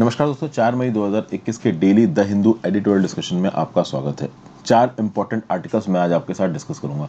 नमस्कार दोस्तों 4 मई 2021 के daily the Hindu editorial discussion में आपका स्वागत है चार इंपॉर्टेंट आर्टिकल्स मैं आज आपके साथ डिस्कस करूंगा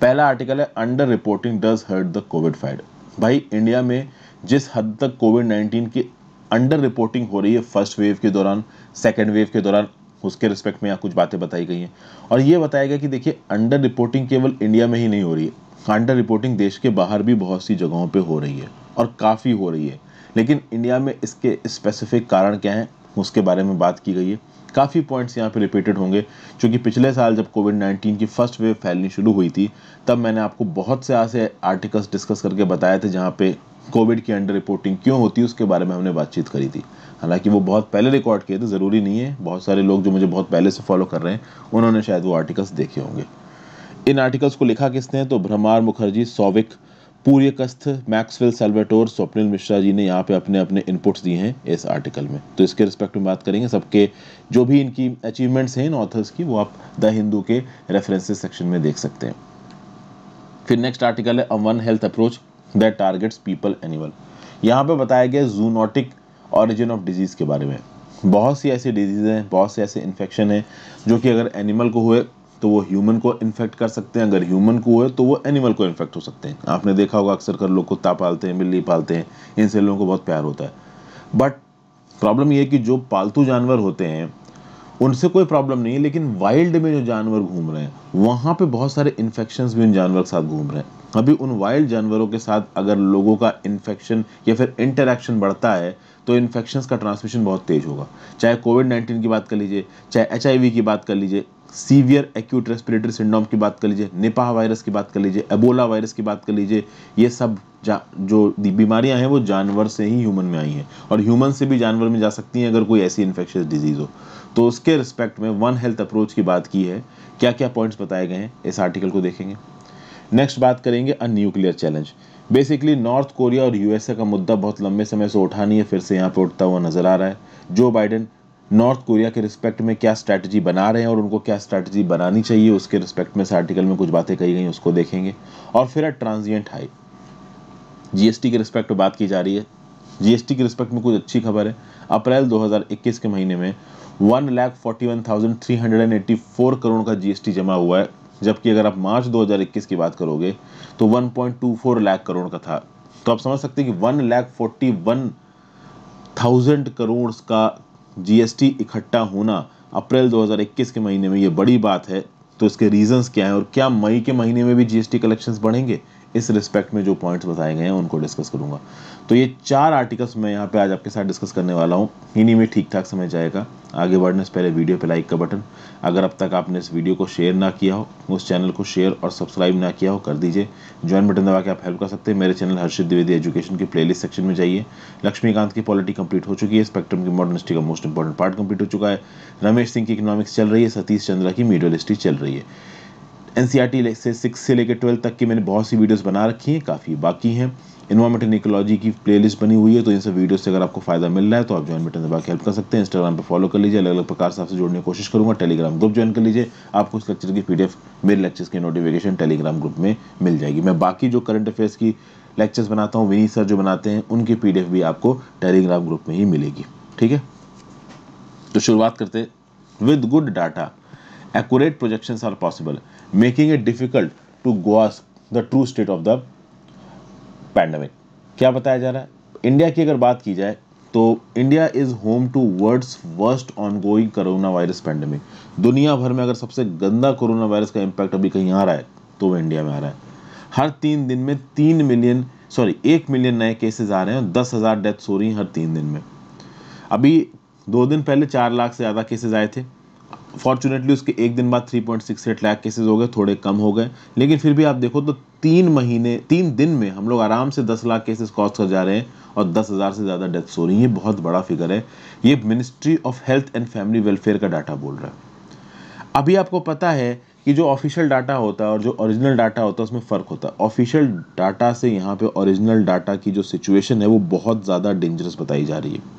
पहला आर्टिकल है under reporting does hurt the covid fight भाई इंडिया में जिस हद तक कोविड 19 की अंडर रिपोर्टिंग हो रही है फर्स्ट वेव के दौरान सेकेंड वेव के दौरान उसके रिस्पेक्ट में यहाँ कुछ बातें बताई गई हैं और ये बताया गया कि देखिए अंडर रिपोर्टिंग केवल इंडिया में ही नहीं हो रही है अंडर रिपोर्टिंग देश के बाहर भी बहुत सी जगहों पर हो रही है और काफ़ी हो रही है लेकिन इंडिया में इसके स्पेसिफिक कारण क्या हैं उसके बारे में बात की गई है काफ़ी पॉइंट्स यहाँ पे रिपीटेड होंगे क्योंकि पिछले साल जब कोविड नाइन्टीन की फर्स्ट वेव फैलनी शुरू हुई थी तब मैंने आपको बहुत से ऐसे आर्टिकल्स डिस्कस करके बताए थे जहाँ पे कोविड की अंडर रिपोर्टिंग क्यों होती है उसके बारे में हमने बातचीत करी थी हालांकि वो बहुत पहले रिकॉर्ड किए थे ज़रूरी नहीं है बहुत सारे लोग जो मुझे बहुत पहले से फॉलो कर रहे हैं उन्होंने शायद वो आर्टिकल्स देखे होंगे इन आर्टिकल्स को लिखा किसने तो Bhramar Mukherjee Souvik Purkayastha Maxwell Salvatore Swapnil Mishra ji ने यहाँ पे अपने अपने इनपुट्स दिए हैं इस आर्टिकल में तो इसके रिस्पेक्ट में बात करेंगे सबके जो भी इनकी अचीवमेंट्स हैं इन ऑथर्स की वो आप द हिंदू के रेफरेंसेस सेक्शन में देख सकते हैं फिर नेक्स्ट आर्टिकल है a one health approach that targets people animal यहाँ पर बताया गया जूनोटिक ऑरिजिन ऑफ डिजीज़ के बारे में बहुत सी ऐसी डिजीज़ हैं बहुत से ऐसे इन्फेक्शन हैं जो कि अगर एनिमल को हुए तो वो ह्यूमन को इन्फेक्ट कर सकते हैं अगर ह्यूमन को है तो वो एनिमल को इन्फेक्ट हो सकते हैं आपने देखा होगा अक्सर कर लोग कुत्ता पालते हैं बिल्ली पालते हैं इनसे लोगों को बहुत प्यार होता है बट प्रॉब्लम ये कि जो पालतू जानवर होते हैं उनसे कोई प्रॉब्लम नहीं है लेकिन वाइल्ड में जो जानवर घूम रहे हैं वहाँ पर बहुत सारे इन्फेक्शन भी उन जानवर के साथ घूम रहे हैं अभी उन वाइल्ड जानवरों के साथ अगर लोगों का इन्फेक्शन या फिर इंटरेक्शन बढ़ता है तो इन्फेक्शन का ट्रांसमिशन बहुत तेज़ होगा चाहे कोविड नाइन्टीन की बात कर लीजिए चाहे एच की बात कर लीजिए सीवियर एक्यूट रेस्पिरेटरी सिंड्रोम की बात कर लीजिए निपाह वायरस की बात कर लीजिए एबोला वायरस की बात कर लीजिए ये सब जो बीमारियां हैं वो जानवर से ही ह्यूमन में आई हैं और ह्यूमन से भी जानवर में जा सकती हैं अगर कोई ऐसी इन्फेक्शियस डिजीज़ हो तो उसके रिस्पेक्ट में वन हेल्थ अप्रोच की बात की है क्या क्या पॉइंट्स बताए गए हैं इस आर्टिकल को देखेंगे नेक्स्ट बात करेंगे a nuclear challenge basically North Korea और यूएसए का मुद्दा बहुत लंबे समय से उठा नहीं है फिर से यहाँ पर उठता हुआ नजर आ रहा है जो बाइडेन नॉर्थ कोरिया के रिस्पेक्ट में क्या स्ट्रैटेजी बना रहे हैं और उनको क्या स्ट्रैटेजी बनानी चाहिए उसके रिस्पेक्ट में इस आर्टिकल में कुछ बातें कही गई उसको देखेंगे और फिर है ट्रांजिएंट हाई जीएसटी के रिस्पेक्ट में बात की जा रही है जीएसटी के रिस्पेक्ट में कुछ अच्छी खबर है अप्रैल 2021 के महीने में one lakh forty one thousand three hundred and eighty four crore का जीएसटी जमा हुआ है जबकि अगर आप मार्च 2021 की बात करोगे तो 1.24 लाख करोड़ का था तो आप समझ सकते हैं कि one lakh forty one thousand crore का जीएसटी इकट्ठा होना अप्रैल 2021 के महीने में ये बड़ी बात है तो इसके रीजंस क्या हैं और क्या मई के महीने में भी जीएसटी कलेक्शंस बढ़ेंगे इस रिस्पेक्ट में जो पॉइंट्स बताए गए हैं उनको डिस्कस करूँगा तो ये चार आर्टिकल्स मैं यहाँ पे आज आपके साथ डिस्कस करने वाला हूँ इन्हीं में ठीक ठाक समझ जाएगा आगे बढ़ने से पहले वीडियो पे लाइक का बटन अगर अब तक आपने इस वीडियो को शेयर ना किया हो उस चैनल को शेयर और सब्सक्राइब ना किया हो कर दीजिए ज्वाइन बटन दबा के आप हेल्प कर सकते हैं मेरे चैनल हर्षित द्विवेदी एजुकेशन की प्ले सेक्शन में जाइए लक्ष्मीकांत की पॉलिटी कंप्लीट हो चुकी है स्पेक्ट्रम की मॉडर्न हिस्ट्री का मोस्ट इंपॉर्टेंट पार्ट कंप्लीट हो चुका है रमेश सिंह की इकोनॉमिक्स चल रही है सतीश चंद्रा की मीडियल हिस्ट्री चल रही है एन e से सिक्स से लेकर ट्वेल्थ तक की मैंने बहुत सी वीडियोस बना रखी हैं काफ़ी बाकी हैं एंड इकोलॉजी की प्लेलिस्ट बनी हुई है तो इन सब वीडियो से अगर आपको फायदा मिल रहा है तो आप ज्वाइन बटन दबा के हेल्प कर सकते हैं इंस्टाग्राम पर फॉलो कर लीजिए अलग अलग प्रकार से आपसे जोड़ने की कोशिश करूँगा टेलीग्राम ग्रुप ज्वाइन कर लीजिए आपको इस लेक्चर की एफ मेरे लेक्चर्स की नोटिफिकेशन टेलीग्राम ग्रुप में मिल जाएगी मैं बाकी जो करंट अफेयर्स की लेक्चर्स बनाता हूँ विनी सर जो बनाते हैं उनकी पी भी आपको टेलीग्राम ग्रुप में ही मिलेगी ठीक है तो शुरुआत करते with good data accurate projections are possible making it difficult to go the true state of the pandemic क्या बताया जा रहा है इंडिया की अगर बात की जाए तो India is home to world's worst ongoing corona virus pandemic दुनिया भर में अगर सबसे गंदा कोरोना वायरस का इम्पैक्ट अभी कहीं आ रहा है तो वह इंडिया में आ रहा है हर तीन दिन में तीन मिलियन सॉरी एक मिलियन नए केसेस आ रहे हैं दस हज़ार डेथ्स हो रही हैं हर तीन दिन में अभी दो दिन पहले चार लाख से ज़्यादा केसेज आए थे फॉर्चुनेटली उसके एक दिन बाद 3.68 लाख केसेस हो गए थोड़े कम हो गए लेकिन फिर भी आप देखो तो तीन महीने तीन दिन में हम लोग आराम से 10 लाख केसेस क्रॉस कर जा रहे हैं और 10,000 से ज़्यादा डेथ्स हो रही हैं ये बहुत बड़ा फिगर है ये ministry of health and family welfare का डाटा बोल रहा है अभी आपको पता है कि जो ऑफिशियल डाटा होता है और जो ओरिजिनल डाटा होता है उसमें फ़र्क होता है ऑफिशियल डाटा से यहाँ पर ओरिजिनल डाटा की जो सिचुएशन है वो बहुत ज़्यादा डेंजरस बताई जा रही है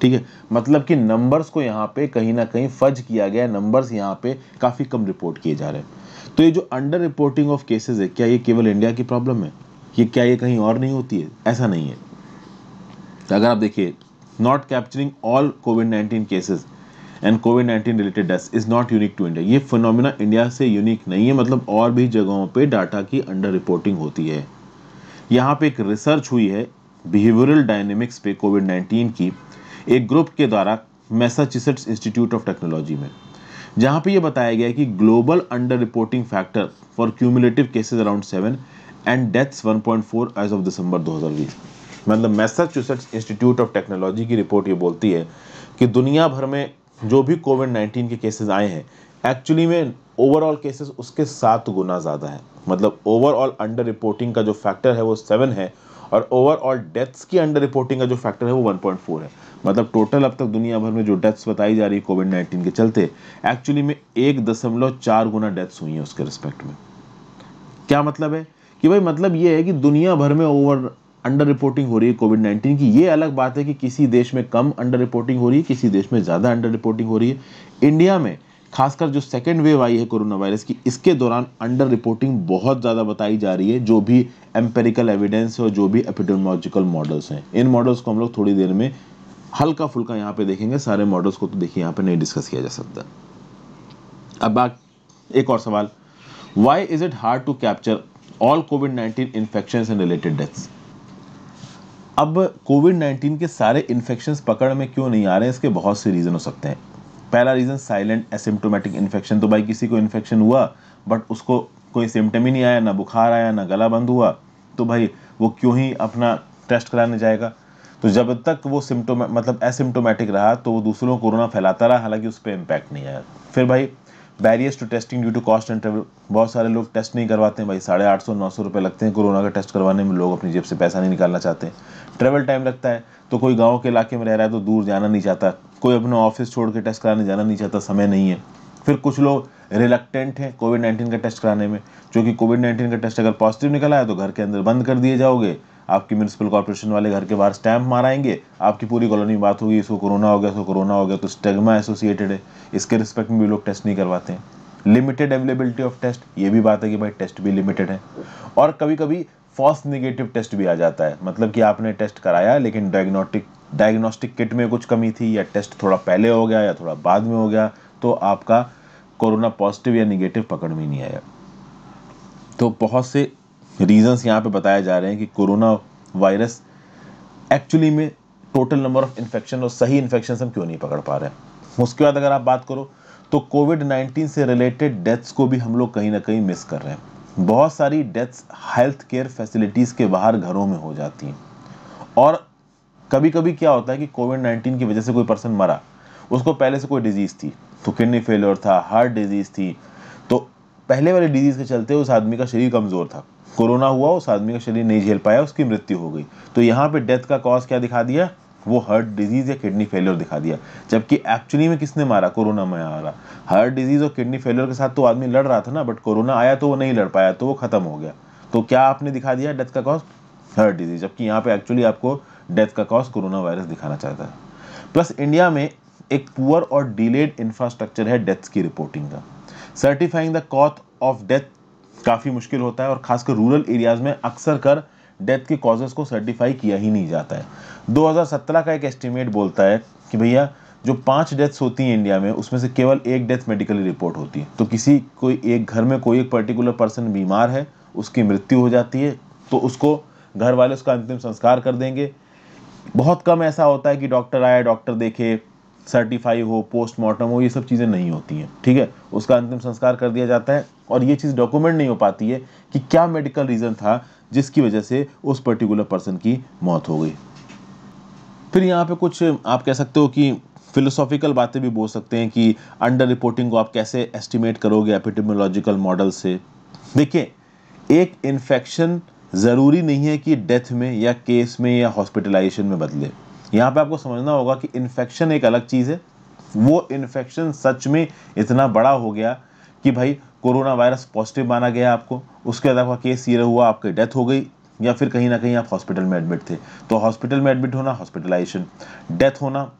ठीक है मतलब कि नंबर्स को यहाँ पे कहीं ना कहीं फर्ज किया गया नंबर्स यहाँ पे काफ़ी कम रिपोर्ट किए जा रहे हैं तो ये जो अंडर रिपोर्टिंग ऑफ केसेज है क्या ये केवल इंडिया की प्रॉब्लम है ये क्या ये कहीं और नहीं होती है ऐसा नहीं है तो अगर आप देखिए not capturing all covid nineteen cases and covid nineteen related death is not unique to India ये फिनोमिना इंडिया से यूनिक नहीं है मतलब और भी जगहों पर डाटा की अंडर रिपोर्टिंग होती है यहाँ पे एक रिसर्च हुई है बिहेवियरल डायनेमिक्स पे कोविड नाइन्टीन की एक ग्रुप के द्वारा मैसाचुसेट्स इंस्टीट्यूट ऑफ टेक्नोलॉजी में जहां पे ये बताया गया कि global under reporting factor for cumulative cases around seven and deaths 1.4 as of December 2020 मतलब मैसाचुसेट्स इंस्टीट्यूट ऑफ टेक्नोलॉजी की रिपोर्ट ये बोलती है कि दुनिया भर में जो भी कोविड 19 के केसेस आए हैं एक्चुअली में ओवरऑल केसेस उसके सात गुना ज़्यादा है मतलब ओवरऑल अंडर रिपोर्टिंग का जो फैक्टर है वो सेवन है और ओवरऑल डेथ्स की अंडर रिपोर्टिंग का जो फैक्टर है वो 1.4 है मतलब टोटल अब तक दुनिया भर में जो डेथ्स बताई जा रही है कोविड नाइन्टीन के चलते एक्चुअली में एक दशमलव चार गुना डेथ्स हुई हैं उसके रिस्पेक्ट में क्या मतलब है कि भाई मतलब ये है कि दुनिया भर में ओवर अंडर रिपोर्टिंग हो रही है कोविड नाइन्टीन की ये अलग बात है कि किसी देश में कम अंडर रिपोर्टिंग हो रही है किसी देश में ज़्यादा अंडर रिपोर्टिंग हो रही है इंडिया में खासकर जो सेकेंड वेव आई है कोरोना वायरस की इसके दौरान अंडर रिपोर्टिंग बहुत ज़्यादा बताई जा रही है जो भी एम्पेरिकल एविडेंस है और जो भी एपिडोमोलॉजिकल मॉडल्स हैं इन मॉडल्स को हम लोग थोड़ी देर में हल्का फुल्का यहाँ पे देखेंगे सारे मॉडल्स को तो देखिए यहाँ पे नहीं डिस्कस किया जा सकता अब बात एक और सवाल why is it hard to capture all covid nineteen infection and related deaths अब कोविड नाइन्टीन के सारे इन्फेक्शन पकड़ में क्यों नहीं आ रहे हैं इसके बहुत से रीज़न हो सकते हैं पहला रीज़न साइलेंट एसिम्टोमेटिक इन्फेक्शन तो भाई किसी को इन्फेक्शन हुआ बट उसको कोई सिम्टम ही नहीं आया ना बुखार आया ना गला बंद हुआ तो भाई वो क्यों ही अपना टेस्ट कराने जाएगा तो जब तक वो सिम्टोम मतलब एसिम्टोमेटिक रहा तो वो दूसरों को कोरोना फैलाता रहा हालांकि उस पर इम्पैक्ट नहीं आया फिर भाई barriers to testing due to cost and travel बहुत सारे लोग टेस्ट नहीं करवाते हैं भाई साढ़े आठ सौ नौ सौ रुपये लगते हैं कोरोना का टेस्ट करवाने में लोग अपनी जेब से पैसा नहीं निकालना चाहते ट्रेवल टाइम लगता है तो कोई गाँव के इलाके में रह रहा है तो दूर जाना नहीं चाहता कोई अपना ऑफिस छोड़ के टेस्ट कराने जाना नहीं चाहता समय नहीं है फिर कुछ लोग रिलक्टेंट हैं कोविड नाइन्टीन का टेस्ट कराने में क्योंकि कोविड नाइन्टीन का टेस्ट अगर पॉजिटिव निकला है तो घर के अंदर बंद कर दिए जाओगे आपकी म्यूनसिपल कॉरपोरेशन वाले घर के बाहर स्टैंप माराएंगे आपकी पूरी कॉलोनी में बात होगी इसको कोरोना हो गया इसको कोरोना हो गया तो स्टेगमा एसोसिएटेड है इसके रिस्पेक्ट में भी लोग टेस्ट नहीं करवाते हैं लिमिटेड अवेलेबिलिटी ऑफ टेस्ट ये भी बात है कि भाई टेस्ट भी लिमिटेड है और कभी कभी फॉल्स निगेटिव टेस्ट भी आ जाता है मतलब कि आपने टेस्ट कराया लेकिन डायग्नोटिक डायग्नोस्टिक किट में कुछ कमी थी या टेस्ट थोड़ा पहले हो गया या थोड़ा बाद में हो गया तो आपका कोरोना पॉजिटिव या निगेटिव पकड़ में नहीं आया तो बहुत से रीजंस यहाँ पे बताए जा रहे हैं कि कोरोना वायरस एक्चुअली में टोटल नंबर ऑफ इन्फेक्शन और सही इन्फेक्शन हम क्यों नहीं पकड़ पा रहे हैं उसके बाद अगर आप बात करो तो कोविड नाइन्टीन से रिलेटेड डेथ्स को भी हम लोग कहीं ना कहीं मिस कर रहे हैं बहुत सारी डेथ्स हेल्थ केयर फैसिलिटीज़ के बाहर घरों में हो जाती हैं और कभी कभी क्या होता है कि कोविड नाइन्टीन की वजह से कोई पर्सन मरा उसको पहले से कोई डिजीज़ थी तो किडनी फेलियर था हार्ट डिजीज़ थी तो पहले वाले डिजीज़ के चलते उस आदमी का शरीर कमज़ोर था कोरोना हुआ उस आदमी का शरीर नहीं झेल पाया उसकी मृत्यु हो गई तो यहाँ पे डेथ का कॉज क्या दिखा दिया वो हार्ट डिजीज़ या किडनी फेलियर दिखा दिया जबकि एक्चुअली में किसने मारा कोरोना में आ रहा हार्ट डिजीज़ और किडनी फेलियर के साथ तो आदमी लड़ रहा था ना बट कोरोना आया तो वो नहीं लड़ पाया तो वो ख़त्म हो गया तो क्या आपने दिखा दिया डेथ का कॉज हार्ट डिजीज़ जबकि यहाँ पे एक्चुअली आपको डेथ का कॉज कोरोना वायरस दिखाना चाहता है प्लस इंडिया में एक पुअर और डिलेड इंफ्रास्ट्रक्चर है डेथ्स की रिपोर्टिंग का certifying the cause of death काफ़ी मुश्किल होता है और खासकर रूरल एरियाज़ में अक्सर कर डेथ के कॉजेज़ को सर्टिफाई किया ही नहीं जाता है 2017 का एक एस्टिमेट बोलता है कि भैया जो पांच डेथ्स होती हैं इंडिया में उसमें से केवल एक डेथ मेडिकली रिपोर्ट होती है तो किसी कोई एक घर में कोई एक पर्टिकुलर पर्सन बीमार है उसकी मृत्यु हो जाती है तो उसको घर वाले उसका अंतिम संस्कार कर देंगे बहुत कम ऐसा होता है कि डॉक्टर आए डॉक्टर देखे सर्टिफाई हो पोस्टमार्टम हो ये सब चीज़ें नहीं होती हैं ठीक है उसका अंतिम संस्कार कर दिया जाता है और ये चीज़ डॉक्यूमेंट नहीं हो पाती है कि क्या मेडिकल रीज़न था जिसकी वजह से उस पर्टिकुलर पर्सन की मौत हो गई फिर यहाँ पे कुछ आप कह सकते हो कि फिलोसॉफिकल बातें भी बोल सकते हैं कि अंडर रिपोर्टिंग को आप कैसे एस्टिमेट करोगे एपिडेमियोलॉजिकल मॉडल से देखिए एक इन्फेक्शन ज़रूरी नहीं है कि डेथ में या केस में या हॉस्पिटलाइजेशन में बदले यहाँ पे आपको समझना होगा कि इन्फेक्शन एक अलग चीज़ है वो इन्फेक्शन सच में इतना बड़ा हो गया कि भाई कोरोना वायरस पॉजिटिव माना गया आपको उसके बाद आपका केस ये हुआ आपकी डेथ हो गई या फिर कहीं ना कहीं आप हॉस्पिटल में एडमिट थे तो हॉस्पिटल में एडमिट होना हॉस्पिटलाइजेशन डेथ होना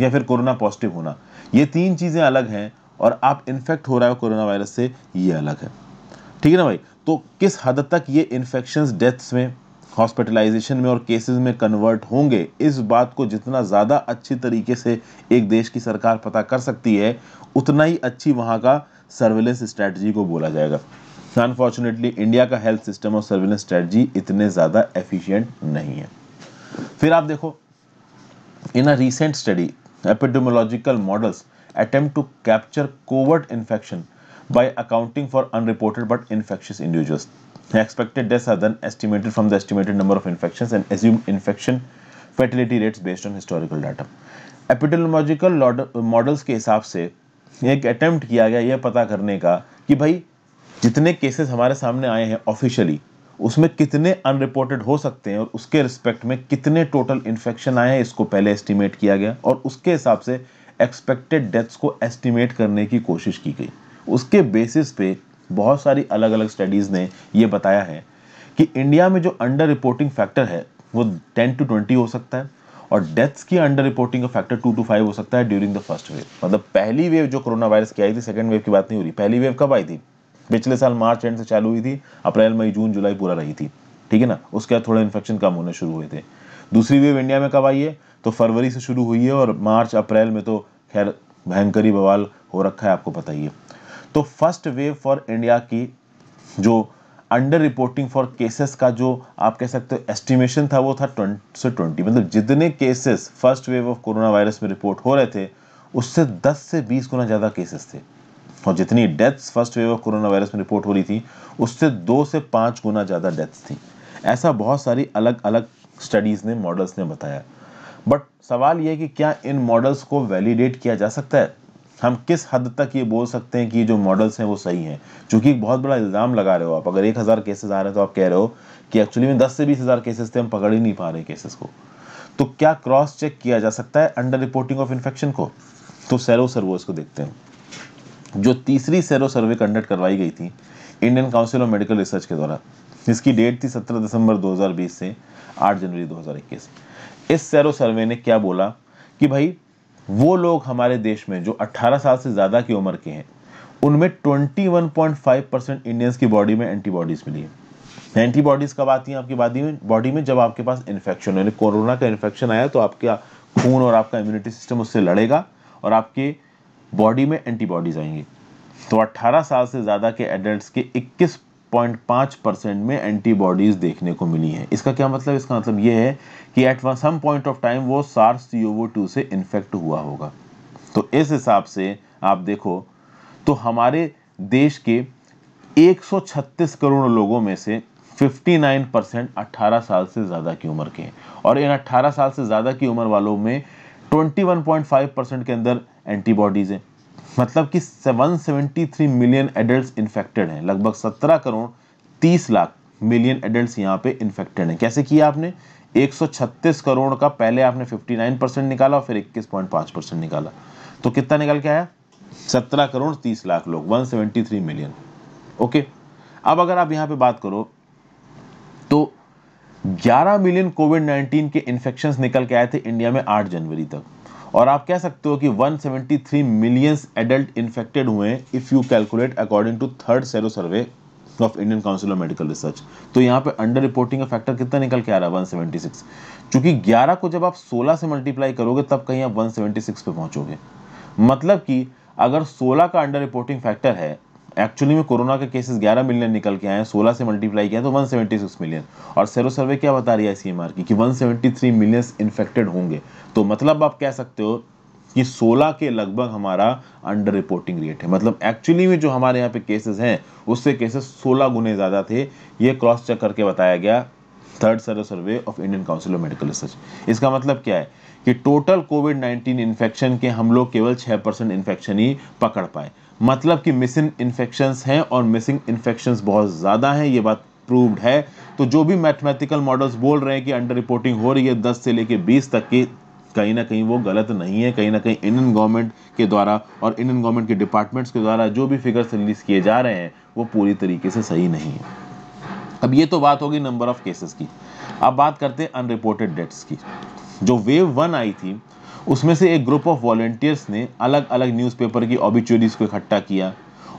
या फिर कोरोना पॉजिटिव होना ये तीन चीज़ें अलग हैं और आप इन्फेक्ट हो रहा हो कोरोना वायरस से ये अलग है ठीक है ना भाई तो किस हद तक ये इन्फेक्शन डेथ्स में हॉस्पिटलाइजेशन में और केसेस में कन्वर्ट होंगे इस बात को जितना ज़्यादा अच्छी तरीके से एक देश की सरकार पता कर सकती है उतना ही अच्छी वहाँ का सर्वेलेंस स्ट्रैटी को बोला जाएगा अनफॉर्चुनेटली इंडिया का हेल्थ सिस्टम और सर्वेलेंस स्ट्रैटी इतने ज़्यादा एफिशिएंट नहीं है फिर आप देखो in a recent study epidemiological models attempt to capture covert infection by accounting for unreported but infectious individuals. The Expected deaths are then estimated from the estimated number of infections and assumed infection fatality rates based on historical data. Epidemiological models के हिसाब से एक attempt किया गया यह पता करने का कि भाई जितने cases हमारे सामने आए हैं officially उसमें कितने अनरिपोर्टेड हो सकते हैं और उसके रिस्पेक्ट में कितने टोटल इन्फेक्शन आए हैं इसको पहले एस्टिमेट किया गया और उसके हिसाब से एक्सपेक्टेड डेथ्स को एस्टिमेट करने की कोशिश की गई उसके बेसिस पे बहुत सारी अलग अलग स्टडीज़ ने ये बताया है कि इंडिया में जो अंडर रिपोर्टिंग फैक्टर है वो टेन टू ट्वेंटी हो सकता है और डेथ्स की अंडर रिपोर्टिंग का फैक्टर टू टू फाइव हो सकता है ड्यूरिंग द फर्स्ट वेव मतलब पहली वेव जो कोरोना वायरस की आई थी सेकेंड वेव की बात नहीं हो रही पहली वेव कब आई थी पिछले साल मार्च एंड से चालू हुई थी अप्रैल मई जून जुलाई पूरा रही थी ठीक है ना उसके बाद थोड़े इन्फेक्शन कम होने शुरू हुए थे दूसरी वेव इंडिया में कब आई है तो फरवरी से शुरू हुई है और मार्च अप्रैल में तो खैर भयंकर ही बवाल हो रखा है आपको पता ही है तो फर्स्ट वेव फॉर इंडिया की जो अंडर रिपोर्टिंग फॉर केसेस का जो आप कह सकते हो एस्टिमेशन था वो था ट्वेंटी से ट्वेंटी मतलब जितने cases first wave of corona virus में रिपोर्ट हो रहे थे उससे 10 से 20 गुना ज़्यादा केसेस थे और जितनी deaths first wave of corona virus में रिपोर्ट हो रही थी उससे दो से पाँच गुना ज़्यादा डेथ्स थी ऐसा बहुत सारी अलग अलग स्टडीज़ ने मॉडल्स ने बताया बट सवाल यह कि क्या इन मॉडल्स को वैलिडेट किया जा सकता है हम किस हद तक ये बोल सकते हैं कि जो मॉडल्स हैं वो सही हैं क्योंकि एक बहुत बड़ा इल्ज़ाम लगा रहे हो आप अगर एक हज़ार केसेस आ रहे हैं तो आप कह रहे हो कि एक्चुअली में दस से बीस हज़ार केसेज थे हम पकड़ ही नहीं पा रहे केसेस को तो क्या क्रॉस चेक किया जा सकता है अंडर रिपोर्टिंग ऑफ इन्फेक्शन को तो सैरो सर्वो इसको देखते हैं जो तीसरी सैरो सर्वे कंडक्ट करवाई गई थी Indian Council of Medical Research के द्वारा जिसकी डेट थी सत्रह दिसंबर दो से आठ जनवरी दो इस सैरो सर्वे ने क्या बोला कि भाई वो लोग हमारे देश में जो 18 साल से ज़्यादा की उम्र के हैं उनमें 21.5 परसेंट इंडियंस की बॉडी में एंटीबॉडीज़ मिली है एंटीबॉडीज़ कब आती हैं आपकी बॉडी में बॉडी में जब आपके पास इन्फेक्शन यानी कोरोना का इन्फेक्शन आया तो आपका खून और आपका इम्यूनिटी सिस्टम उससे लड़ेगा और आपके बॉडी में एंटीबॉडीज़ आएंगी तो 18 साल से ज़्यादा के एडल्ट के 21.5 परसेंट में एंटीबॉडीज़ देखने को मिली हैं इसका क्या मतलब इसका मतलब ये है कि at some point of time वो सार्स सी टू से इन्फेक्ट हुआ होगा तो इस हिसाब से आप देखो तो हमारे देश के 136 करोड़ लोगों में से 59 परसेंट अट्ठारह साल से ज़्यादा की उम्र के हैं और इन 18 साल से ज़्यादा की उम्र वालों में 21.5 परसेंट के अंदर एंटीबॉडीज़ हैं मतलब कि 173 मिलियन एडल्ट इन्फेक्टेड हैं लगभग 17 करोड़ 30 लाख मिलियन एडल्ट यहाँ पे इन्फेक्टेड हैं कैसे किया आपने 136 करोड़ का पहले आपने 59 परसेंट निकाला और फिर 21.5 परसेंट निकाला तो कितना निकल के आया 17 करोड़ 30 लाख लोग 173 मिलियन ओके अब अगर आप यहां पे बात करो तो 11 मिलियन कोविड 19 के इन्फेक्शन निकल के आए थे इंडिया में 8 जनवरी तक और आप कह सकते हो कि 173 मिलियंस एडल्ट इन्फेक्टेड हुए if you calculate according to third sero survey of Indian Council of Medical Research तो यहाँ पे अंडर रिपोर्टिंग का फैक्टर कितना निकल के आ रहा है वन सेवेंटी सिक्स चूंकि ग्यारह को जब आप सोलह से मल्टीप्लाई करोगे तब कहीं आप वन सेवेंटी सिक्स पे पहुंचोगे मतलब कि अगर सोलह का अंडर रिपोर्टिंग फैक्टर है एक्चुअली में कोरोना के केसेस 11 मिलियन निकल के आए हैं 16 से मल्टीप्लाई किया तो 176 मिलियन और सेरो सर्वे क्या बता रही है आई e की कि 173 मिलियन इन्फेक्टेड होंगे तो मतलब आप कह सकते हो कि 16 के लगभग हमारा अंडर रिपोर्टिंग रेट है मतलब एक्चुअली में जो हमारे यहाँ पे केसेस हैं उससे केसेस 16 गुने ज़्यादा थे ये क्रॉस चेक करके बताया गया third serve survey of Indian Council of Medical Research इसका मतलब क्या है कि टोटल कोविड 19 इन्फेक्शन के हम लोग केवल 6 परसेंट इन्फेक्शन ही पकड़ पाए मतलब कि मिसिंग इन्फेक्शंस हैं और मिसिंग इन्फेक्शंस बहुत ज़्यादा हैं ये बात प्रूव्ड है तो जो भी मैथमेटिकल मॉडल्स बोल रहे हैं कि अंडर रिपोर्टिंग हो रही है 10 से लेकर 20 तक की कहीं ना कहीं वो गलत नहीं है कहीं ना कहीं इंडियन गवर्नमेंट के द्वारा और इंडियन गवर्नमेंट के डिपार्टमेंट्स के द्वारा जो भी फिगर्स रिलीज़ किए जा रहे हैं वो पूरी तरीके से सही नहीं है अब ये तो बात होगी नंबर ऑफ केसेस की अब बात करते हैं अनरिपोर्टेड डेट्स की जो वेव वन आई थी उसमें से एक ग्रुप ऑफ वॉल्टियर्स ने अलग अलग न्यूज़पेपर की ऑबिचुरीज को इकट्ठा किया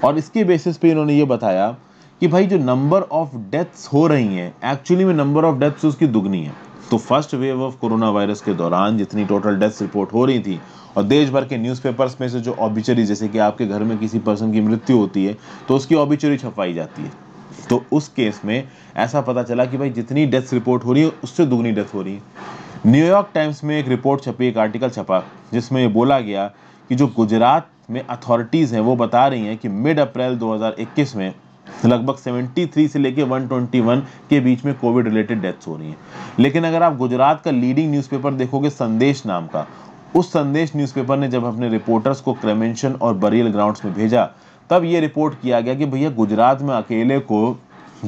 और इसके बेसिस पे इन्होंने ये बताया कि भाई जो नंबर ऑफ डेथ्स हो रही हैं एक्चुअली में नंबर ऑफ डेथ्स उसकी दुगनी है तो first wave of corona virus के दौरान जितनी टोटल डेथ रिपोर्ट हो रही थी और देश भर के न्यूज़पेपर्स में से जो ऑबिचरी जैसे कि आपके घर में किसी पर्सन की मृत्यु होती है तो उसकी ऑबिचरी छपाई जाती है तो उस केस में ऐसा पता चला कि भाई जितनी डेथ रिपोर्ट हो रही है उससे दुगनी डेथ हो रही है न्यूयॉर्क टाइम्स में एक रिपोर्ट छपी एक आर्टिकल छपा जिसमें ये बोला गया कि जो गुजरात में अथॉरिटीज़ हैं वो बता रही हैं कि मिड अप्रैल 2021 में लगभग 73 से लेके 121 के बीच में कोविड रिलेटेड डेथ्स हो रही हैं लेकिन अगर आप गुजरात का लीडिंग न्यूज़पेपर देखोगे संदेश नाम का उस संदेश न्यूज़पेपर ने जब अपने रिपोर्टर्स को क्रेमेंशन और बरियल ग्राउंड्स में भेजा तब ये रिपोर्ट किया गया कि भैया गुजरात में अकेले को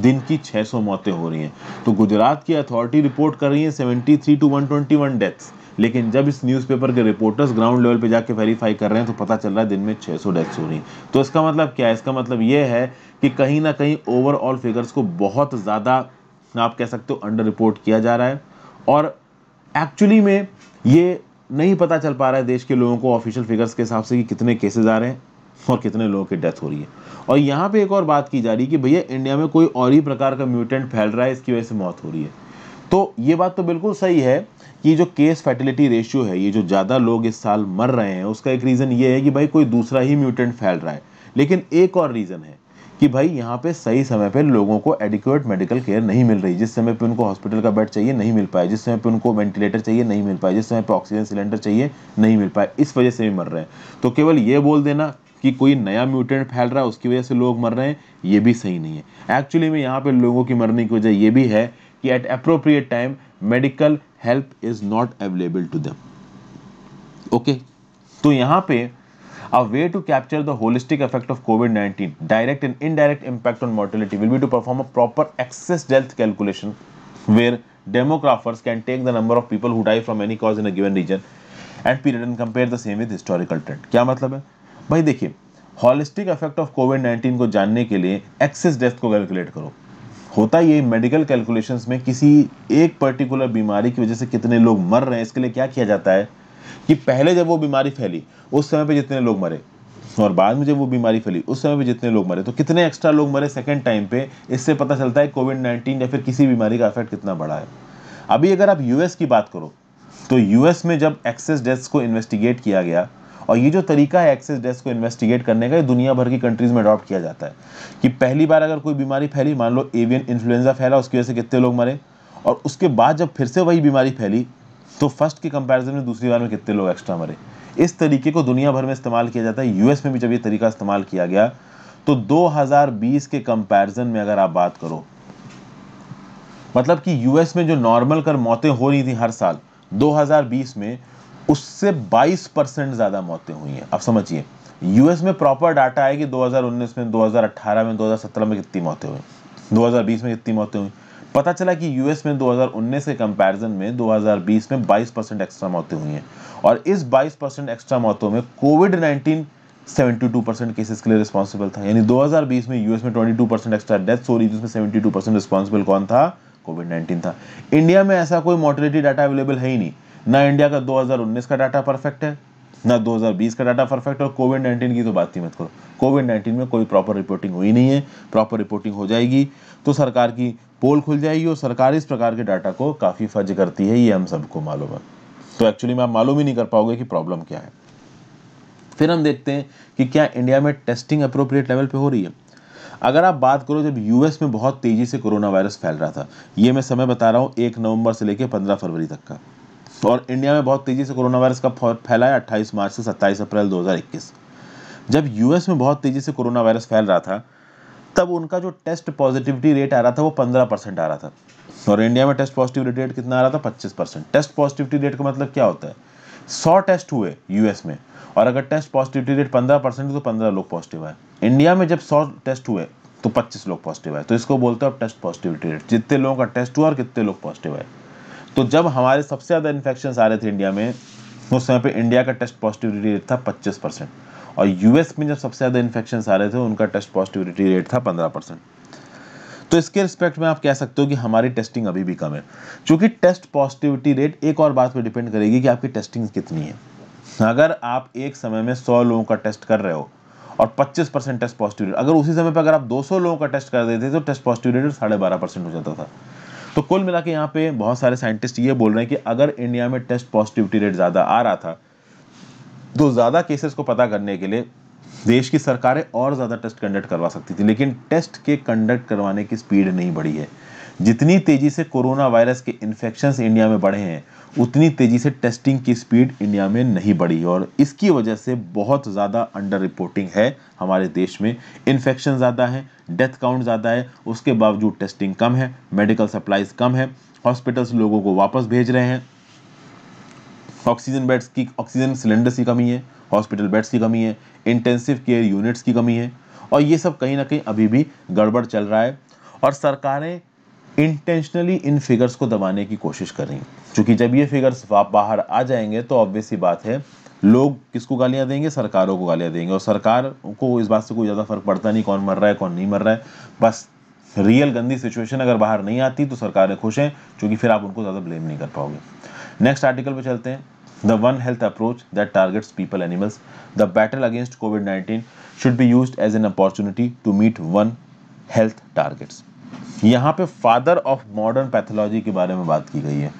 दिन की 600 मौतें हो रही हैं तो गुजरात की अथॉरिटी रिपोर्ट कर रही है 73 टू 121 डेथ्स लेकिन जब इस न्यूज़पेपर के रिपोर्टर्स ग्राउंड लेवल पे जाके वेरीफाई कर रहे हैं तो पता चल रहा है दिन में 600 डेथ्स हो रही तो इसका मतलब क्या है इसका मतलब ये है कि कहीं ना कहीं ओवरऑल फिगर्स को बहुत ज़्यादा आप कह सकते हो अंडर रिपोर्ट किया जा रहा है और एक्चुअली में ये नहीं पता चल पा रहा है देश के लोगों को ऑफिशियल फिगर्स के हिसाब से कि कितने केसेज आ रहे हैं और कितने लोगों की डेथ हो रही है और यहाँ पे एक और बात की जा रही है कि भैया इंडिया में कोई और ही प्रकार का म्यूटेंट फैल रहा है इसकी वजह से मौत हो रही है तो ये बात तो बिल्कुल सही है कि जो केस फैटिलिटी रेशियो है ये जो ज़्यादा लोग इस साल मर रहे हैं उसका एक रीज़न ये है कि भाई कोई दूसरा ही म्यूटेंट फैल रहा है लेकिन एक और रीज़न है कि भाई यहाँ पे सही समय पे लोगों को एडिक्वेट मेडिकल केयर नहीं मिल रही जिस समय पे उनको हॉस्पिटल का बेड चाहिए नहीं मिल पाया जिस समय पे उनको वेंटिलेटर चाहिए नहीं मिल पाया जिस समय पे ऑक्सीजन सिलेंडर चाहिए नहीं मिल पाया इस वजह से भी मर रहे हैं तो केवल ये बोल देना कि कोई नया म्यूटेंट फैल रहा है उसकी वजह से लोग मर रहे हैं ये भी सही नहीं है एक्चुअली में यहाँ पर लोगों की मरने की वजह ये भी है कि at appropriate time medical help is not available to them okay तो यहां पे a way to capture the holistic effect of COVID 19 direct and indirect impact on mortality will be to perform a proper excess डेल्थ calculation where demographers can take the number of people who die from any cause in a given region and period and compare the same with historical trend क्या मतलब है भाई देखिए holistic effect of COVID 19 को जानने के लिए access death को कैलकुलेट करो होता ये मेडिकल कैलकुलेशंस में किसी एक पर्टिकुलर बीमारी की वजह से कितने लोग मर रहे हैं इसके लिए क्या किया जाता है कि पहले जब वो बीमारी फैली उस समय पे जितने लोग मरे और बाद में जब वो बीमारी फैली उस समय पे जितने लोग मरे तो कितने एक्स्ट्रा लोग मरे सेकेंड टाइम पे इससे पता चलता है कोविड नाइन्टीन या फिर किसी बीमारी का इफेक्ट कितना बड़ा है अभी अगर आप यूएस की बात करो तो यूएस में जब एक्सेस डेथ्स को इन्वेस्टिगेट किया गया और ये जो तरीका है एक्सेस डेस्क को इन्वेस्टिगेट करने का ये दुनिया भर की कंट्रीज़ में अडॉप्ट किया जाता है कि पहली बार अगर कोई बीमारी फैली मान लो एवियन इन्फ्लुएंजा फैला उसकी वजह से कितने लोग मरे और उसके बाद जब फिर से वही बीमारी फैली तो फर्स्ट के कंपेरिजन में दूसरी बार में कितने लोग एक्स्ट्रा मरे इस तरीके को दुनिया भर में इस्तेमाल किया जाता है यूएस में भी जब ये तरीका इस्तेमाल किया गया तो 2020 के कंपैरिजन में अगर आप बात करो मतलब कि यूएस में जो नॉर्मल कर मौतें हो रही थी हर साल 2020 में उससे 22 परसेंट ज़्यादा मौतें हुई हैं आप समझिए यूएस में प्रॉपर डाटा है कि 2019 में 2018 में 2017 में कितनी मौतें हुई 2020 में कितनी मौतें हुई पता चला कि यूएस में 2019 के कंपैरिजन में 2020 में 22 परसेंट एक्स्ट्रा मौतें हुई हैं और इस 22 परसेंट एक्स्ट्रा मौतों में कोविड 19 72 परसेंट केसेस के लिए रिस्पॉन्सिबल था यानी 2020 में यूएस में 22 परसेंट एक्स्ट्रा डेथ हो रही उसमें 72 परसेंट रिस्पॉन्सिबल कौन था कोविड 19 था इंडिया में ऐसा कोई मोटिलिटी डाटा अवेलेबल है ही नहीं ना इंडिया का 2019 का डाटा परफेक्ट है ना 2020 का डाटा परफेक्ट और कोविड 19 की तो बात ही मत करो कोविड 19 में कोई प्रॉपर रिपोर्टिंग हुई नहीं है प्रॉपर रिपोर्टिंग हो जाएगी तो सरकार की पोल खुल जाएगी और सरकार इस प्रकार के डाटा को काफ़ी फर्ज करती है ये हम सबको मालूम है तो एक्चुअली में आप मालूम ही नहीं कर पाओगे कि प्रॉब्लम क्या है फिर हम देखते हैं कि क्या इंडिया में टेस्टिंग अप्रोप्रिएट लेवल पर हो रही है अगर आप बात करो जब यूएस में बहुत तेज़ी से कोरोना वायरस फैल रहा था ये मैं समय बता रहा हूँ एक नवंबर से लेकर पंद्रह फरवरी तक का और इंडिया में बहुत तेज़ी से कोरोना वायरस का फैला है अट्ठाईस मार्च से सत्ताईस अप्रैल दो जब यूएस में बहुत तेज़ी से कोरोना वायरस फैल रहा था तब उनका जो टेस्ट पॉजिटिविटी रेट आ रहा था वो पंद्रह परसेंट आ रहा था और इंडिया में टेस्ट पॉजिटिविटी रेट कितना आ रहा था पच्चीस परसेंट टेस्ट पॉजिटिविटी रेट का मतलब क्या होता है सौ टेस्ट हुए यूएस में और अगर टेस्ट पॉजिटिविटी रेट पंद्रह परसेंट तो पंद्रह लोग पॉजिटिव आए इंडिया में जब सौ टेस्ट हुए तो पच्चीस लोग पॉजिटिव आए तो इसको बोलते हैं टेस्ट पॉजिटिविटी रेट जितने लोगों का टेस्ट हुआ और कितने लोग पॉजिटिव आए तो जब हमारे सबसे ज़्यादा इन्फेक्शन आ रहे थे इंडिया में उस समय पे इंडिया का टेस्ट पॉजिटिविटी रेट था 25 परसेंट और यूएस में जब सबसे ज़्यादा इन्फेक्शन आ रहे थे उनका टेस्ट पॉजिटिविटी रेट था 15 परसेंट तो इसके रिस्पेक्ट में आप कह सकते हो कि हमारी टेस्टिंग अभी भी कम है क्योंकि टेस्ट पॉजिटिविटी रेट एक और बात पर डिपेंड करेगी कि आपकी टेस्टिंग कितनी है अगर आप एक समय में सौ लोगों का टेस्ट कर रहे हो और 25 परसेंट टेस्ट पॉजिटिव अगर उसी समय पर अगर आप 200 लोगों का टेस्ट कर देते तो टेस्ट पॉजिटिव रेट साढ़े बारह परसेंट हो जाता था तो कुल मिला के यहाँ पे बहुत सारे साइंटिस्ट ये बोल रहे हैं कि अगर इंडिया में टेस्ट पॉजिटिविटी रेट ज़्यादा आ रहा था तो ज़्यादा केसेस को पता करने के लिए देश की सरकारें और ज़्यादा टेस्ट कंडक्ट करवा सकती थी लेकिन टेस्ट के कंडक्ट करवाने की स्पीड नहीं बढ़ी है जितनी तेज़ी से कोरोना वायरस के इन्फेक्शन इंडिया में बढ़े हैं उतनी तेज़ी से टेस्टिंग की स्पीड इंडिया में नहीं बढ़ी और इसकी वजह से बहुत ज़्यादा अंडर रिपोर्टिंग है हमारे देश में इन्फेक्शन ज़्यादा है डेथ काउंट ज़्यादा है उसके बावजूद टेस्टिंग कम है मेडिकल सप्लाईज़ कम है हॉस्पिटल्स लोगों को वापस भेज रहे हैं ऑक्सीजन बेड्स की ऑक्सीजन सिलेंडर्स की कमी है हॉस्पिटल बेड्स की कमी है इंटेंसिव केयर यूनिट्स की कमी है और ये सब कहीं ना कहीं अभी भी गड़बड़ चल रहा है और सरकारें इंटेंशनली इन फिगर्स को दबाने की कोशिश कर रही क्योंकि जब ये फिगर्स बाहर आ जाएंगे तो ऑब्वियसली बात है लोग किसको गालियाँ देंगे सरकारों को गालियाँ देंगे और सरकार को इस बात से कोई ज़्यादा फर्क पड़ता नहीं कौन मर रहा है कौन नहीं मर रहा है बस रियल गंदी सिचुएशन अगर बाहर नहीं आती तो सरकारें खुश हैं क्योंकि फिर आप उनको ज़्यादा ब्लेम नहीं कर पाओगे नेक्स्ट आर्टिकल पर चलते हैं the one health approach that targets people animals the battle against COVID nineteen should be use as an opportunity to meet one health targets यहाँ पे फादर ऑफ मॉडर्न पैथोलॉजी के बारे में बात की गई है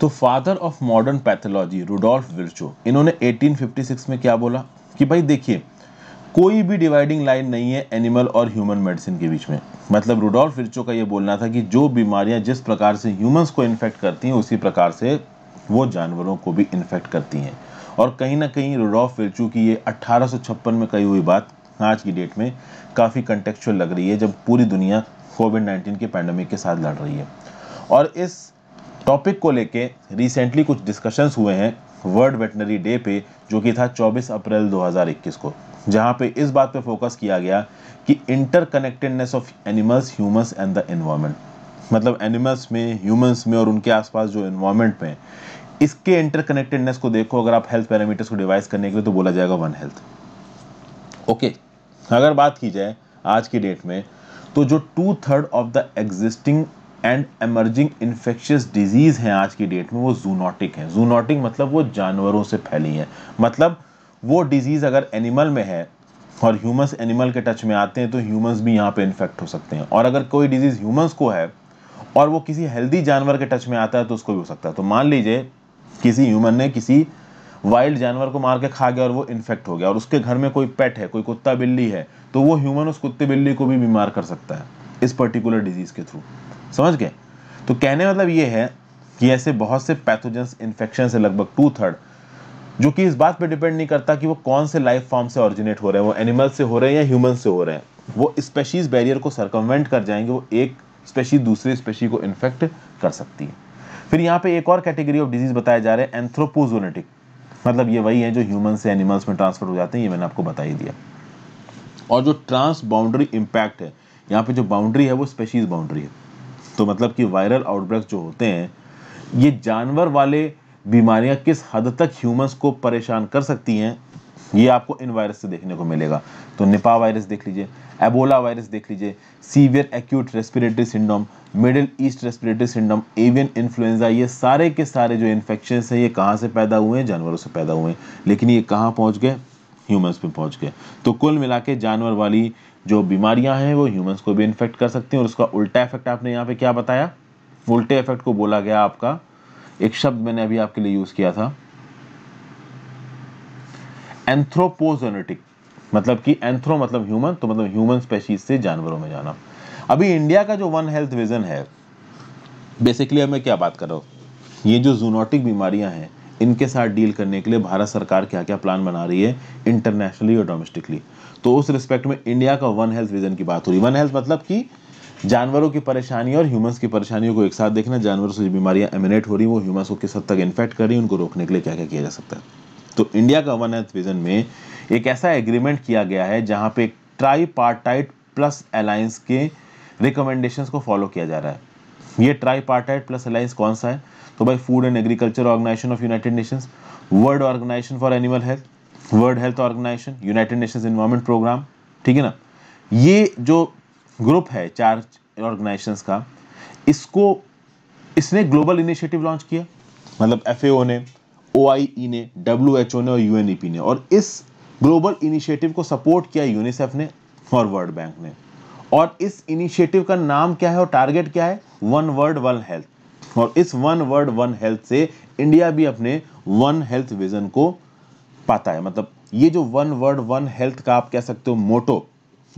तो father of modern pathology Rudolf Virchow इन्होंने 1856 में क्या बोला कि भाई देखिए कोई भी डिवाइडिंग लाइन नहीं है एनिमल और ह्यूमन मेडिसिन के बीच में मतलब रुडोल्फ विर्चो का ये बोलना था कि जो बीमारियां जिस प्रकार से ह्यूमन्स को इन्फेक्ट करती हैं उसी प्रकार से वो जानवरों को भी इन्फेक्ट करती हैं और कहीं ना कहीं रुडोल्फ विर्चो की ये अट्ठारह में कही हुई बात आज की डेट में काफ़ी कंटेक्चुअल लग रही है जब पूरी दुनिया कोविड नाइन्टीन के पैंडमिक के साथ लड़ रही है और इस टॉपिक को लेके रिसेंटली कुछ डिस्कशंस हुए हैं वर्ल्ड वेटनरी डे पे जो कि था 24 अप्रैल 2021 को जहाँ पे इस बात पे फोकस किया गया कि interconnectedness of animals humans and the environment मतलब एनिमल्स में ह्यूमंस में और उनके आसपास जो एनवायरनमेंट में इसके इंटरकनेक्टेडनेस को देखो अगर आप हेल्थ पैरामीटर्स को डिवाइस करने के लिए तो बोला जाएगा वन हेल्थ ओके अगर बात की जाए आज की डेट में तो जो two third of the existing and emerging infectious disease हैं आज की डेट में वो जूनॉटिक हैं जूनॉटिक मतलब वो जानवरों से फैली है मतलब वो डिजीज़ अगर एनिमल में है और ह्यूमंस एनिमल के टच में आते हैं तो ह्यूमंस भी यहाँ पे इन्फेक्ट हो सकते हैं और अगर कोई डिजीज़ ह्यूमंस को है और वो किसी हेल्दी जानवर के टच में आता है तो उसको भी हो सकता है तो मान लीजिए किसी ह्यूमन ने किसी वाइल्ड जानवर को मार के खा गया और वो इन्फेक्ट हो गया और उसके घर में कोई पेट है कोई कुत्ता बिल्ली है तो वो ह्यूमन उस कुत्ते बिल्ली को भी बीमार कर सकता है इस पर्टिकुलर डिजीज के थ्रू समझ गए तो कहने मतलब ये है कि ऐसे बहुत से पैथोजेंस इन्फेक्शन है लगभग टू थर्ड जो कि इस बात पे डिपेंड नहीं करता कि वो कौन से लाइफ फॉर्म से ऑरिजिनेट हो रहे हैं वो एनिमल से हो रहे हैं या ह्यूमन से हो रहे हैं वो स्पेशीज बैरियर को सरकमेंट कर जाएंगे वो एक स्पेशी दूसरे स्पेशी को इन्फेक्ट कर सकती है फिर यहाँ पे एक और कैटेगरी ऑफ डिजीज बताया जा रहे हैं एंथ्रोपोजोनेटिक मतलब ये वही है जो ह्यूमन से एनिमल्स में ट्रांसफ़र हो जाते हैं ये मैंने आपको बता ही दिया और जो ट्रांस बाउंड्री इम्पैक्ट है यहाँ पे जो बाउंड्री है वो स्पेशीज़ बाउंड्री है तो मतलब कि वायरल आउटब्रेक जो होते हैं ये जानवर वाले बीमारियाँ किस हद तक ह्यूमन्स को परेशान कर सकती हैं ये आपको इन वायरस से देखने को मिलेगा तो निपा वायरस देख लीजिए एबोला वायरस देख लीजिए severe acute respiratory syndrome Middle East respiratory syndrome avian influenza ये सारे के सारे जो इन्फेक्शन हैं ये कहाँ से पैदा हुए हैं जानवरों से पैदा हुए हैं लेकिन ये कहाँ पहुँच गए ह्यूमंस पे पहुँच गए तो कुल मिला के जानवर वाली जो बीमारियाँ हैं वो ह्यूमन्स को भी इन्फेक्ट कर सकती हैं और उसका उल्टा इफेक्ट आपने यहाँ पर क्या बताया उल्टे इफेक्ट को बोला गया आपका एक शब्द मैंने अभी आपके लिए यूज़ किया था एंथ्रोपोजोनेटिक मतलब कि एंथ्रो मतलब ह्यूमन तो मतलब ह्यूमन स्पेशीज से जानवरों में जाना अभी इंडिया का जो वन हेल्थ विजन है बेसिकली हमें क्या बात कर रहा हूँ ये जो जूनोटिक बीमारियां हैं इनके साथ डील करने के लिए भारत सरकार क्या क्या प्लान बना रही है इंटरनेशनली और डोमेस्टिकली तो उस रिस्पेक्ट में इंडिया का वन हेल्थ विजन की बात हो रही है वन हेल्थ मतलब कि जानवरों की परेशानी और ह्यूमंस की परेशानियों को एक साथ देखना जानवरों से जो बीमारियां एमिनेट हो रही वो ह्यूमंस को किस हद तक इन्फेक्ट कर रही उनको रोकने के लिए क्या क्या किया जा सकता है तो इंडिया गवर्नेंस विजन में एक ऐसा एग्रीमेंट किया गया है जहाँ पे ट्राई पार्टाइट प्लस अलायंस के रिकमेंडेशंस को फॉलो किया जा रहा है ये ट्राई पार्टाइट प्लस अलायंस कौन सा है तो भाई Food and Agriculture Organization of United Nations World Organization for Animal Health World Health Organization United Nations Environment Programme ठीक है ना ये जो ग्रुप है चार ऑर्गेनाइजेशंस का इसको इसने ग्लोबल इनिशिएटिव लॉन्च किया मतलब एफएओ ने ओ e ने डब्ल्यू एच ओ ने और यू e ने और इस ग्लोबल इनिशिएटिव को सपोर्ट किया यूनिसेफ ने और वर्ल्ड बैंक ने और इस इनिशिएटिव का नाम क्या है और टारगेट क्या है वन वर्ल्ड वन हेल्थ और इस वन वर्ल्ड वन हेल्थ से इंडिया भी अपने वन हेल्थ विजन को पाता है मतलब ये जो वन वर्ल्ड वन हेल्थ का आप कह सकते हो मोटो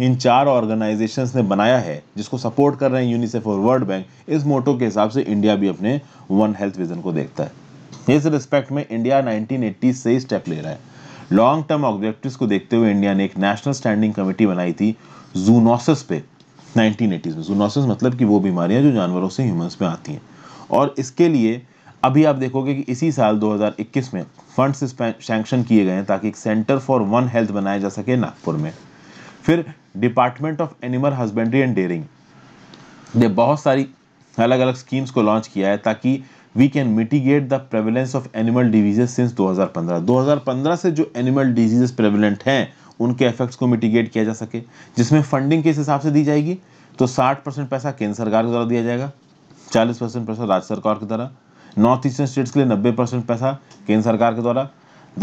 इन चार ऑर्गेनाइजेशन ने बनाया है जिसको सपोर्ट कर रहे हैं यूनिसेफ और वर्ल्ड बैंक इस मोटो के हिसाब से इंडिया भी अपने वन हेल्थ विजन को देखता है इस रिस्पेक्ट में इंडिया 1980 से ही स्टेप ले रहा है लॉन्ग टर्म ऑब्जेक्टिव्स को देखते हुए इंडिया ने एक नेशनल स्टैंडिंग कमेटी बनाई थी जूनोसिस पे 1980s में जूनोसिस मतलब कि वो बीमारियां जो जानवरों से ह्यूमंस में आती हैं और इसके लिए अभी आप देखोगे कि इसी साल 2021 में फंड्स सेंक्शन किए गए हैं ताकि एक सेंटर फॉर वन हेल्थ बनाया जा सके नागपुर में फिर department of animal husbandry and dairying ने बहुत सारी अलग अलग स्कीम्स को लॉन्च किया है ताकि we can mitigate the prevalence of animal diseases since 2015 2015 से जो एनिमल डिजीजेस प्रेवलेंट हैं उनके इफेक्ट्स को मिटिगेट किया जा सके जिसमें फंडिंग किस हिसाब से दी जाएगी तो 60 परसेंट पैसा केंद्र सरकार के द्वारा दिया जाएगा 40 परसेंट पैसा राज्य सरकार के द्वारा नॉर्थ ईस्टर्न स्टेट्स के लिए 90 परसेंट पैसा केंद्र सरकार के द्वारा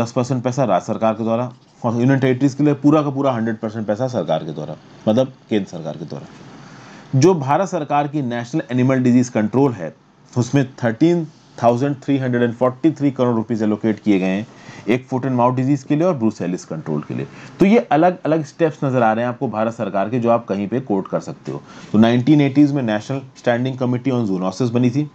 10 परसेंट पैसा राज्य सरकार के द्वारा और यूनियन टेरेटरीज के लिए पूरा का पूरा 100 परसेंट पैसा सरकार के द्वारा मतलब केंद्र सरकार के द्वारा जो भारत सरकार की नेशनल एनिमल डिजीज कंट्रोल है उसमें thirteen thousand three hundred and forty three crore rupees allocate किए गए हैं एक फुट एंड माउथ डिजीज़ के लिए और ब्रूसेलिस कंट्रोल के लिए तो ये अलग अलग स्टेप्स नज़र आ रहे हैं आपको भारत सरकार के जो आप कहीं पे कोर्ट कर सकते हो तो एटीज़ में national standing committee on zoonosis बनी थी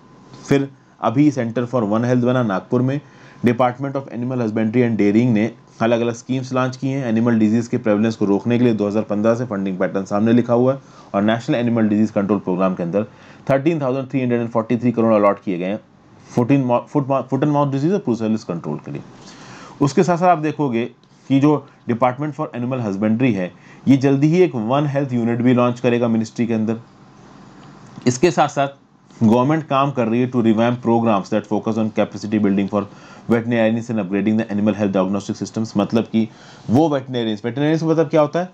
फिर अभी सेंटर फॉर वन हेल्थ बना नागपुर में department of animal husbandry and dairying ने अलग अलग स्कीम्स लॉन्च की हैं एनिमल डिजीज़ के प्रेवलेंस को रोकने के लिए 2015 से फंडिंग पैटर्न सामने लिखा हुआ है और national animal disease control programme के अंदर 13,343 करोड़ अलॉट किए गए हैं फुटिन फुट एंड माउथ डिजीज और प्रोसेलिस कंट्रोल के लिए उसके साथ साथ आप देखोगे कि जो डिपार्टमेंट फॉर एनिमल हस्बेंड्री है ये जल्दी ही एक वन हेल्थ यूनिट भी लॉन्च करेगा मिनिस्ट्री के अंदर इसके साथ साथ गवर्नमेंट काम कर रही है to revamp programmes that focus on capacity building for veterinarians and upgrading the animal health diagnostic systems मतलब कि वो वेटनेरियंस वेटनेरियंस मतलब क्या होता है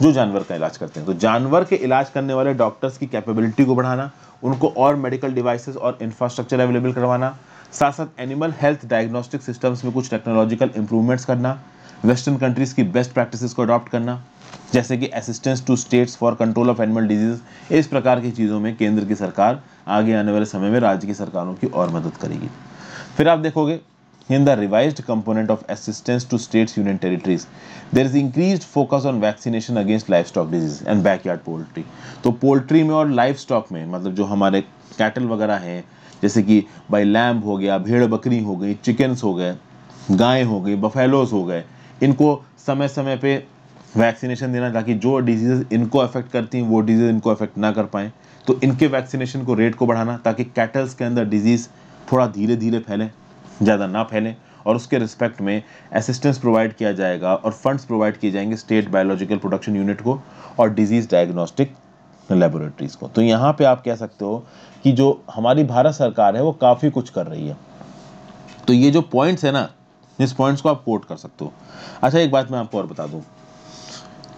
जो जानवर का इलाज करते हैं तो जानवर के इलाज करने वाले डॉक्टर्स की कैपेबिलिटी को बढ़ाना उनको और मेडिकल डिवाइसेस और इंफ्रास्ट्रक्चर अवेलेबल करवाना साथ साथ एनिमल हेल्थ डायग्नोस्टिक सिस्टम्स में कुछ टेक्नोलॉजिकल इंप्रूवमेंट्स करना वेस्टर्न कंट्रीज़ की बेस्ट प्रैक्टिसेस को अडॉप्ट करना जैसे कि assistance to states for control of animal disease इस प्रकार की चीज़ों में केंद्र की सरकार आगे आने वाले समय में राज्य की सरकारों की और मदद करेगी फिर आप देखोगे in the revised component of assistance to states, union territories, there is increased focus on vaccination against livestock disease and backyard poultry. to so, poultry mein aur livestock mein matlab jo hamare cattle wagera हैं jaise ki by lamb ho gaya bhed bakri ho gayi chickens ho gaye गायें ho gayi buffaloes ho gaye inko samay samay pe vaccination देना ताकि जो disease इनको affect करती हैं वो disease इनको अफेक्ट ना कर पाएँ तो इनके वैक्सीनेशन को रेट को बढ़ाना ताकि कैटल्स के अंदर डिजीज़ थोड़ा धीरे धीरे फैलें ज़्यादा ना फैलें और उसके रिस्पेक्ट में असिस्टेंस प्रोवाइड किया जाएगा और फंड्स प्रोवाइड किए जाएंगे स्टेट बायोलॉजिकल प्रोडक्शन यूनिट को और डिजीज़ डायग्नोस्टिक लेबोरेटरीज़ को तो यहाँ पे आप कह सकते हो कि जो हमारी भारत सरकार है वो काफ़ी कुछ कर रही है तो ये जो पॉइंट्स है ना इस पॉइंट्स को आप कोट कर सकते हो अच्छा एक बात मैं आपको और बता दूँ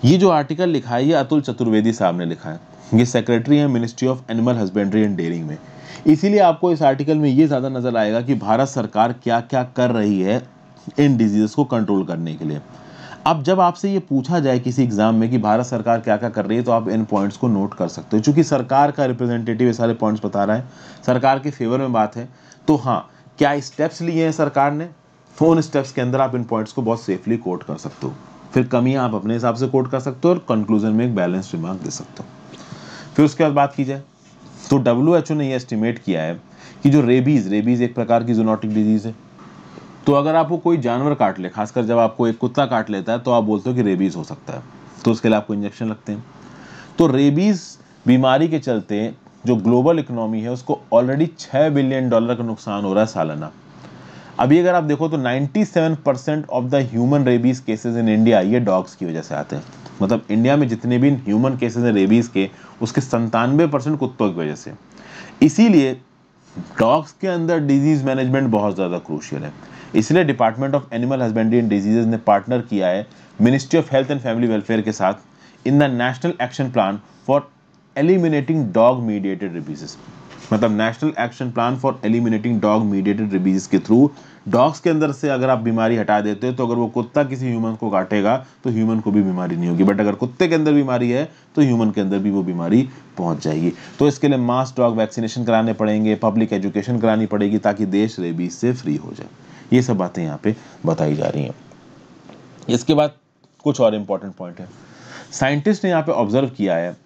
ये जो आर्टिकल लिखा है ये अतुल चतुर्वेदी साहब ने लिखा है ये सेक्रेटरी है ministry of animal husbandry and dairying में इसीलिए आपको इस आर्टिकल में ये ज़्यादा नज़र आएगा कि भारत सरकार क्या क्या कर रही है इन डिजीज़ को कंट्रोल करने के लिए अब जब आपसे ये पूछा जाए किसी एग्ज़ाम में कि भारत सरकार क्या क्या कर रही है तो आप इन पॉइंट्स को नोट कर सकते हो क्योंकि सरकार का रिप्रेजेंटेटिव ये सारे पॉइंट्स बता रहा है सरकार के फेवर में बात है तो हाँ क्या स्टेप्स लिए हैं सरकार ने फोन स्टेप्स के अंदर आप इन पॉइंट्स को बहुत सेफली कोट कर सकते हो फिर कमियाँ आप अपने हिसाब से कोट कर सकते हो और कंक्लूजन में एक बैलेंस रिमार्क दे सकते हो फिर उसके बाद बात की जाए तो डब्ल्यू ने यह एस्टिमेट किया है कि जो रेबीज़ रेबीज़ एक प्रकार की जोनोटिक डिजीज़ है तो अगर आपको कोई जानवर काट ले खासकर जब आपको एक कुत्ता काट लेता है तो आप बोलते हो कि रेबीज़ हो सकता है तो उसके लिए आपको इंजेक्शन लगते हैं तो रेबीज़ बीमारी के चलते जो ग्लोबल इकोनॉमी है उसको ऑलरेडी छः बिलियन डॉलर का नुकसान हो रहा है सालाना अभी अगर आप देखो तो 97 percent of the human rabies cases in India ये डॉग्स की वजह से आते हैं मतलब इंडिया में जितने भी ह्यूमन केसेस हैं रेबीज़ के उसके संतानवे परसेंट कुत्तों की वजह से इसीलिए डॉग्स के अंदर डिजीज़ मैनेजमेंट बहुत ज़्यादा क्रूशियल है इसलिए department of animal husbandry and diseases ने पार्टनर किया है ministry of health and family welfare के साथ in the national action plan for eliminating dog mediated diseases मतलब national action plan for eliminating dog mediated rabies के through dogs के अंदर से अगर आप बीमारी हटा देते हो तो अगर वो कुत्ता किसी ह्यूमन को काटेगा तो ह्यूमन को भी बीमारी नहीं होगी बट अगर कुत्ते के अंदर बीमारी है तो ह्यूमन के अंदर भी वो बीमारी पहुंच जाएगी तो इसके लिए मास डॉग वैक्सीनेशन कराने पड़ेंगे पब्लिक एजुकेशन करानी पड़ेगी ताकि देश रेबीज से फ्री हो जाए ये सब बातें यहाँ पे बताई जा रही हैं इसके बाद कुछ और इम्पोर्टेंट पॉइंट है साइंटिस्ट ने यहाँ पे ऑब्जर्व किया है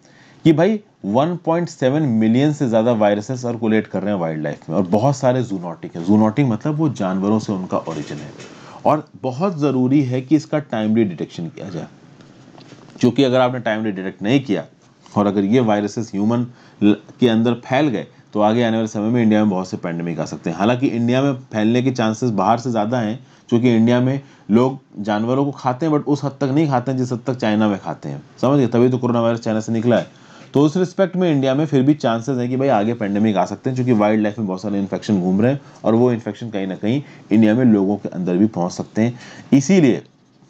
कि भाई 1.7 मिलियन से ज़्यादा वायरसेस सर्कुलेट कर रहे हैं वाइल्ड लाइफ में और बहुत सारे जूनॉटिक हैं जूनॉटिक मतलब वो जानवरों से उनका ओरिजिन है और बहुत ज़रूरी है कि इसका टाइमली डिटेक्शन किया जाए क्योंकि अगर आपने टाइमली डिटेक्ट नहीं किया और अगर ये वायरसेस ह्यूमन के अंदर फैल गए तो आगे आने वाले समय में इंडिया में बहुत से पैंडमिक आ सकते हैं हालांकि इंडिया में फैलने के चांसेस बाहर से ज़्यादा हैं क्योंकि इंडिया में लोग जानवरों को खाते हैं बट उस हद तक नहीं खाते हैं जिस हद तक चाइना में खाते हैं समझ गए तभी तो कोरोना वायरस चाइना से निकला है तो उस रिस्पेक्ट में इंडिया में फिर भी चांसेस हैं कि भाई आगे पेंडेमिक आ सकते हैं क्योंकि वाइल्ड लाइफ में बहुत सारे इन्फेक्शन घूम रहे हैं और वो इन्फेक्शन कहीं ना कहीं इंडिया में लोगों के अंदर भी पहुँच सकते हैं इसीलिए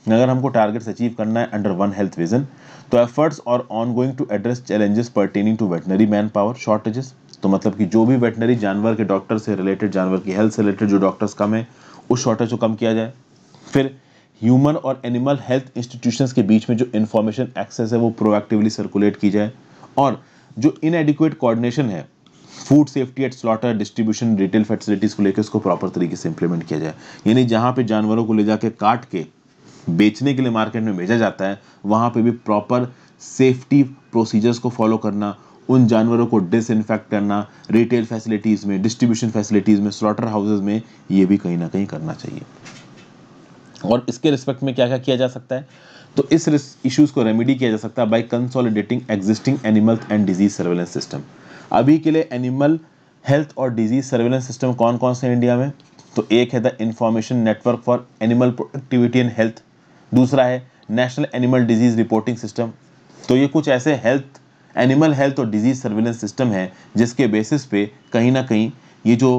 अगर हमको टारगेट्स अचीव करना है अंडर वन हेल्थ विजन तो एफर्ट्स और ongoing to address challenges pertaining to veterinary manpower shortages तो मतलब कि जो भी वेटनरी जानवर के डॉक्टर से रिलेटेड जानवर की हेल्थ से रिलेटेड जो डॉक्टर्स कम हैं उस शॉर्टेज को कम किया जाए फिर ह्यूमन और एनिमल हेल्थ इंस्टीट्यूशंस के बीच में जो इन्फॉर्मेशन एक्सेस है वो प्रोएक्टिवली सर्कुलेट की जाए और जो इनएडिक्वेट कोऑर्डिनेशन है food safety at slaughter distribution retail facilities को लेकर उसको प्रॉपर तरीके से इंप्लीमेंट किया जाए यानी जहाँ पे जानवरों को ले जाके काट के बेचने के लिए मार्केट में भेजा जाता है वहाँ पे भी प्रॉपर सेफ्टी प्रोसीजर्स को फॉलो करना उन जानवरों को डिसइनफेक्ट करना रिटेल फैसिलिटीज़ में डिस्ट्रीब्यूशन फैसिलिटीज़ में स्लॉटर हाउसेज में ये भी कहीं ना कहीं करना चाहिए और इसके रिस्पेक्ट में क्या क्या किया जा सकता है तो इस इश्यूज़ को रेमेडी किया जा सकता है by consolidating existing animal and disease surveillance system अभी के लिए एनिमल हेल्थ और डिजीज सर्वेलेंस सिस्टम कौन कौन से इंडिया में तो एक है the information network for animal productivity and health दूसरा है national animal disease reporting system तो ये कुछ ऐसे हेल्थ एनिमल हेल्थ और डिजीज सर्वेलेंस सिस्टम है जिसके बेसिस पे कहीं ना कहीं ये जो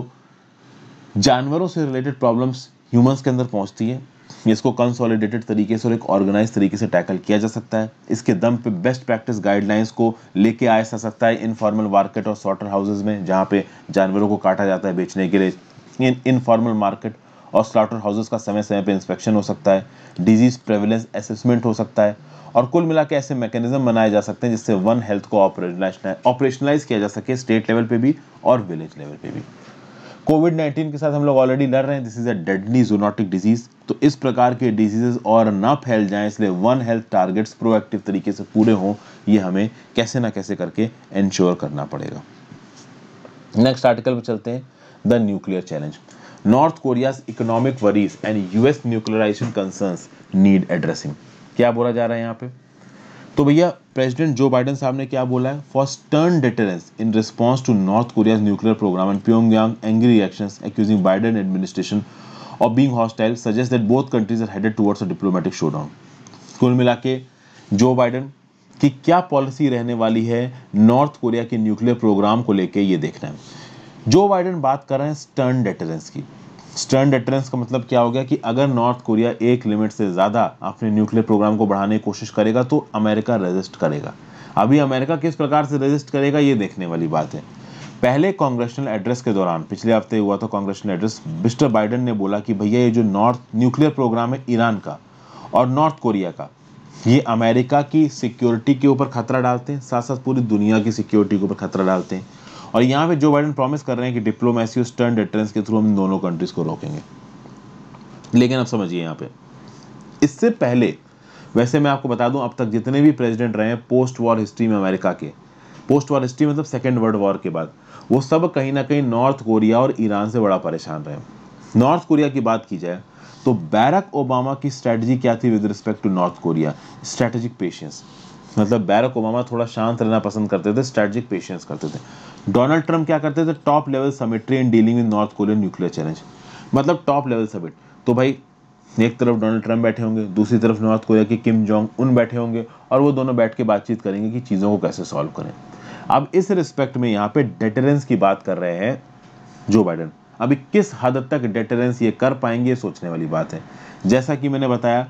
जानवरों से रिलेटेड प्रॉब्लम्स ह्यूमंस के अंदर पहुंचती है इसको कंसोलिडेटेड तरीके से और एक ऑर्गेनाइज तरीके से टैकल किया जा सकता है इसके दम पे बेस्ट प्रैक्टिस गाइडलाइंस को लेके आया जा सकता है इनफॉर्मल मार्केट और सॉटर हाउसेज में जहाँ पे जानवरों को काटा जाता है बेचने के लिए इन इनफॉर्मल मार्केट और स्लॉटर हाउसेज का समय समय पर इंस्पेक्शन हो सकता है डिजीज प्रेवलेंस असेसमेंट हो सकता है और कुल मिला के ऐसे मैकेनिज्म बनाए जा सकते हैं जिससे वन हेल्थ को ऑपरेशनलाइज किया जा सके स्टेट लेवल पे भी और विलेज लेवल पे भी कोविड 19 के साथ हम लोग ऑलरेडी लड़ रहे हैं this is a deadly zoonotic disease तो इस प्रकार के डिजीजेस और ना फैल जाए इसलिए वन हेल्थ टारगेट्स प्रोएक्टिव तरीके से पूरे हों ये हमें कैसे ना कैसे करके इंश्योर करना पड़ेगा नेक्स्ट आर्टिकल पर चलते हैं the nuclear challenge North Korea's economic worries and US nuclearization concern need addressing क्या बोला जा रहा है यहाँ पे तो भैया प्रेसिडेंट जो बाइडन साहब ने क्या बोला है for stern deterrence in response to North Korea's nuclear programme and Pyongyang angry reaction accusing Biden administration और being hostile suggest that both countries are headed towards a diplomatic showdown कुल मिला के जो बाइडन की क्या policy रहने वाली है नॉर्थ कोरिया के न्यूक्लियर प्रोग्राम को लेकर ये देखना है जो बाइडन बात कर रहे हैं स्टर्न डेटरेंस की स्टर्न डेटरेंस का मतलब क्या हो गया कि अगर नॉर्थ कोरिया एक लिमिट से ज़्यादा अपने न्यूक्लियर प्रोग्राम को बढ़ाने की कोशिश करेगा तो अमेरिका रजिस्ट करेगा अभी अमेरिका किस प्रकार से रजिस्ट करेगा ये देखने वाली बात है पहले कांग्रेशनल एड्रेस के दौरान पिछले हफ्ते हुआ था कांग्रेशनल एड्रेस मिस्टर बाइडन ने बोला कि भैया ये जो नॉर्थ न्यूक्लियर प्रोग्राम है ईरान का और नॉर्थ कोरिया का ये अमेरिका की सिक्योरिटी के ऊपर खतरा डालते हैं साथ साथ पूरी दुनिया की सिक्योरिटी के ऊपर खतरा डालते हैं और यहाँ पे जो बाइडन प्रॉमिस कर रहे हैं कि डिप्लोमेसी और स्टर्न डिटरेंस के थ्रू हम दोनों कंट्रीज़ को रोकेंगे लेकिन आप समझिए यहाँ पे इससे पहले वैसे मैं आपको बता दूं अब तक जितने भी प्रेसिडेंट रहे हैं पोस्ट वॉर हिस्ट्री में अमेरिका के पोस्ट वॉर हिस्ट्री मतलब सेकेंड वर्ल्ड वॉर के बाद वो सब कहीं ना कहीं नॉर्थ कोरिया और ईरान से बड़ा परेशान रहे नॉर्थ कोरिया की बात की जाए तो बैरक ओबामा की स्ट्रेटजी क्या थी with respect to North Korea strategic patience मतलब बैरक ओबामा थोड़ा शांत रहना पसंद करते थे स्ट्रैटेजिक पेशेंस करते थे डोनाल्ड ट्रंप क्या करते थे top level summitry in dealing with North Korean nuclear challenge मतलब टॉप लेवल समिट तो भाई एक तरफ डोनाल्ड ट्रंप बैठे होंगे दूसरी तरफ नॉर्थ कोरिया के किम जोंग उन बैठे होंगे और वो दोनों बैठ के बातचीत करेंगे कि चीज़ों को कैसे सॉल्व करें अब इस रिस्पेक्ट में यहाँ पे डेटरेंस की बात कर रहे हैं जो बाइडन अभी किस हद तक डेटरेंस ये कर पाएंगे सोचने वाली बात है जैसा कि मैंने बताया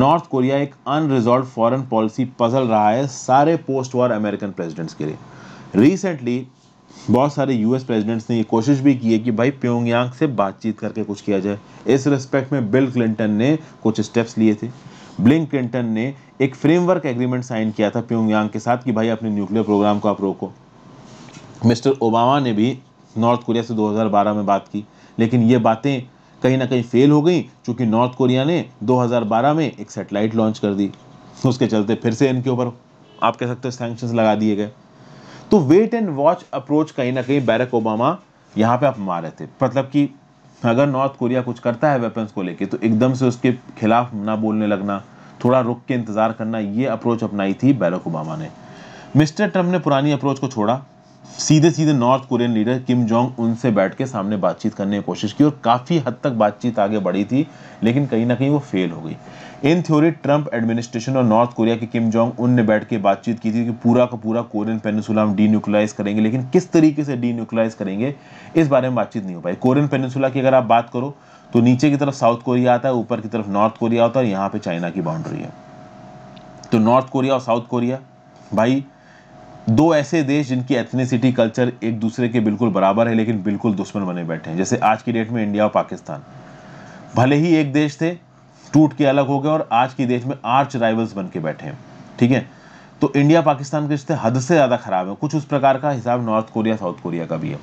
नॉर्थ कोरिया एक अनरिजॉल्व फॉरेन पॉलिसी पजल रहा है सारे पोस्ट वॉर अमेरिकन प्रेसिडेंट्स के लिए रिसेंटली बहुत सारे यूएस प्रेसिडेंट्स ने ये कोशिश भी की है कि भाई प्योंगयांग से बातचीत करके कुछ किया जाए इस रिस्पेक्ट में बिल क्लिंटन ने कुछ स्टेप्स लिए थे ब्लिंक क्लिंटन ने एक फ्रेमवर्क एग्रीमेंट साइन किया था प्योंगयांग के साथ कि भाई अपने न्यूक्लियर प्रोग्राम को आप रोको मिस्टर ओबामा ने भी नॉर्थ कोरिया से 2012 में बात की लेकिन ये बातें कहीं ना कहीं फेल हो गई चूंकि नॉर्थ कोरिया ने 2012 में एक सेटेलाइट लॉन्च कर दी उसके चलते फिर से इनके ऊपर आप कह सकते हो सेंक्शन लगा दिए गए तो वेट एंड वॉच अप्रोच कहीं ना कहीं बैरक ओबामा यहाँ पे आप मार रहे थे मतलब कि अगर नॉर्थ कोरिया कुछ करता है वेपन्स को लेके तो एकदम से उसके खिलाफ ना बोलने लगना थोड़ा रुक के इंतज़ार करना ये अप्रोच अपनाई थी बैरक ओबामा ने मिस्टर ट्रम्प ने पुरानी अप्रोच को छोड़ा सीधे सीधे North Korean leader Kim Jong उनसे बैठ के सामने बातचीत करने की कोशिश की और काफ़ी हद तक बातचीत आगे बढ़ी थी लेकिन कहीं ना कहीं वो फेल हो गई इन थ्योरी ट्रंप एडमिनिस्ट्रेशन और नॉर्थ कोरिया के किम जोंग उन ने बैठ के बातचीत की थी कि पूरा का पूरा कोरियन पेनिसुला हम न्यूक्लाइज करेंगे लेकिन किस तरीके से डी न्यूक्लाइज करेंगे इस बारे में बातचीत नहीं हो पाई कोरियन पेनिसुला की अगर आप बात करो तो नीचे की तरफ साउथ कोरिया आता है ऊपर की तरफ नॉर्थ कोरिया होता है और यहाँ पे चाइना की बाउंड्री है तो नॉर्थ कोरिया और साउथ कोरिया भाई दो ऐसे देश जिनकी एथनिसिटी कल्चर एक दूसरे के बिल्कुल बराबर है लेकिन बिल्कुल दुश्मन बने बैठे हैं जैसे आज की डेट में इंडिया और पाकिस्तान भले ही एक देश थे टूट के अलग हो गए और आज की डेट में आर्च राइवल्स बन के बैठे हैं ठीक है तो इंडिया पाकिस्तान के रिश्ते हद से ज़्यादा खराब है कुछ उस प्रकार का हिसाब नॉर्थ कोरिया साउथ कोरिया का भी है